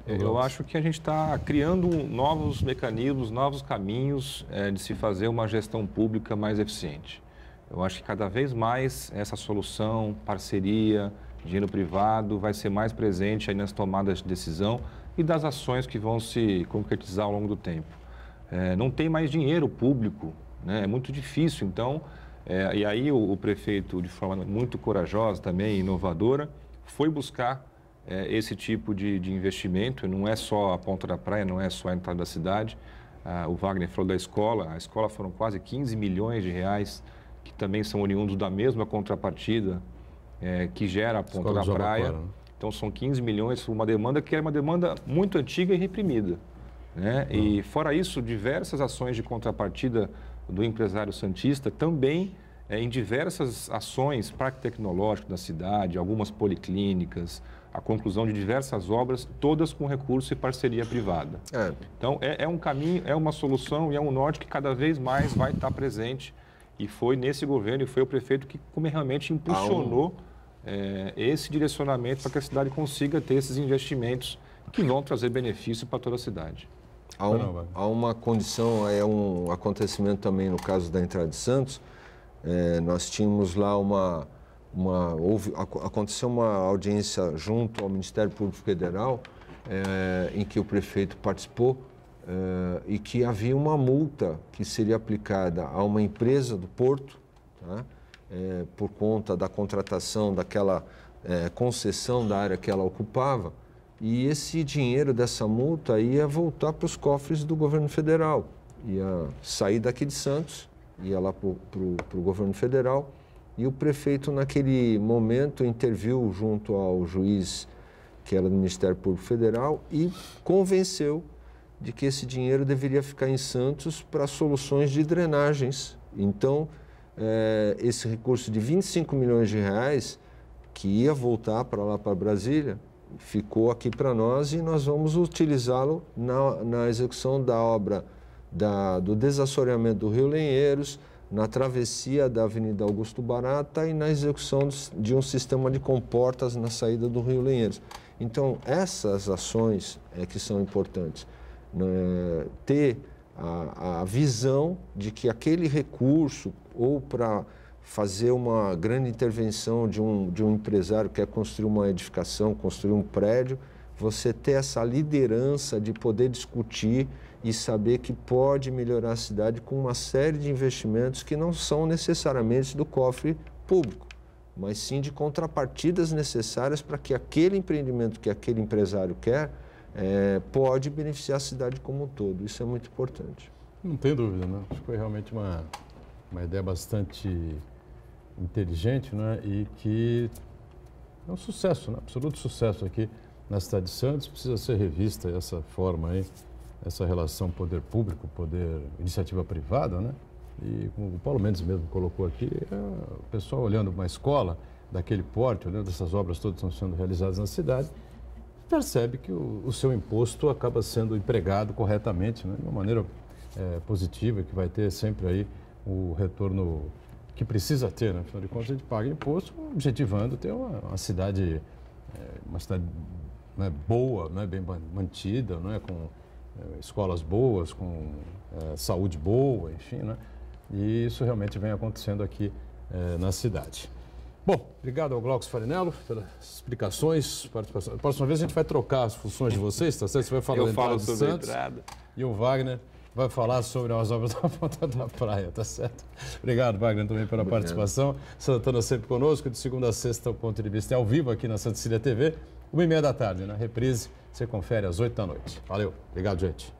É, eu acho que a gente está criando novos mecanismos, novos caminhos é, de se fazer uma gestão pública mais eficiente. Eu acho que cada vez mais essa solução, parceria, dinheiro privado, vai ser mais presente aí nas tomadas de decisão e das ações que vão se concretizar ao longo do tempo. É, não tem mais dinheiro público, né? é muito difícil. Então, é, e aí o, o, prefeito, de forma muito corajosa também, inovadora, foi buscar é, esse tipo de, de investimento. Não é só a ponta da praia, não é só a entrada da cidade. Ah, o Wagner falou da escola. A escola foram quase 15 milhões de reais que também são oriundos da mesma contrapartida é, que gera a Ponta Escola da Praia. né? Então são 15 milhões, uma demanda que é uma demanda muito antiga e reprimida. Né? Uhum. E fora isso, diversas ações de contrapartida do empresário Santista também é, em diversas ações, parque tecnológico da cidade, algumas policlínicas, a conclusão de diversas obras, todas com recurso e parceria privada. É. Então, é, é, um caminho, é uma solução e é um norte que cada vez mais vai estar presente e foi nesse governo, e foi o prefeito que é realmente impulsionou um... é, eh, esse direcionamento para que a cidade consiga ter esses investimentos que vão trazer benefício para toda a cidade. Há, um, há uma condição, é um acontecimento também no caso da entrada de Santos. É, nós tínhamos lá uma, uma houve, aconteceu uma audiência junto ao Ministério Público Federal é, em que o prefeito participou uh, e que havia uma multa que seria aplicada a uma empresa do porto, tá? é, por conta da contratação daquela é, concessão da área que ela ocupava, e esse dinheiro dessa multa ia voltar para os cofres do governo federal, ia sair daqui de Santos, ia lá para o governo federal, e o prefeito, naquele momento, interviu junto ao juiz que era do Ministério Público Federal e convenceu de que esse dinheiro deveria ficar em Santos para soluções de drenagens. Então, é, esse recurso de 25 milhões de reais, que ia voltar para lá, para Brasília, ficou aqui para nós e nós vamos utilizá-lo na, na, execução da obra da, do desassoreamento do Rio Lenheiros, na travessia da Avenida Augusto Barata e na execução de um sistema de comportas na saída do Rio Lenheiros. Então, essas ações é que são importantes né, ter a, a visão de que aquele recurso ou para fazer uma grande intervenção de um, de um empresário que quer construir uma edificação, construir um prédio, você ter essa liderança de poder discutir e saber que pode melhorar a cidade com uma série de investimentos que não são necessariamente do cofre público, mas sim de contrapartidas necessárias para que aquele empreendimento que aquele empresário quer é, pode beneficiar a cidade como um todo. Isso é muito importante. Não tem dúvida, né? Acho que foi realmente uma, uma ideia bastante inteligente né? e que é um sucesso, né? absoluto sucesso aqui na cidade de Santos. Precisa ser revista essa forma aí, essa relação poder público, poder iniciativa privada, né? E como o Paulo Mendes mesmo colocou aqui, é, o pessoal olhando uma escola daquele porte, olhando né? essas obras todas que estão sendo realizadas na cidade, percebe que o, o seu imposto acaba sendo empregado corretamente, né? de uma maneira é, positiva, que vai ter sempre aí o retorno que precisa ter, né? afinal de contas a gente paga imposto objetivando ter uma, uma cidade, é, uma cidade né, boa, né, bem mantida, né, com é, escolas boas, com é, saúde boa, enfim, né? e isso realmente vem acontecendo aqui é, na cidade. Bom, obrigado ao Glaucus Farinello pelas explicações, participação. Próxima vez a gente vai trocar as funções de vocês, tá certo? Você vai falar Eu falo sobre Santos, entrada. E o Wagner vai falar sobre as obras (laughs) da Ponta da Praia, tá certo? Obrigado, Wagner, também pela Obrigado. participação. Santana sempre conosco, de segunda a sexta, o ponto de vista é ao vivo aqui na Santa Cília TV, uma e meia da tarde, na né? reprise, você confere às oito da noite. Valeu, obrigado, gente.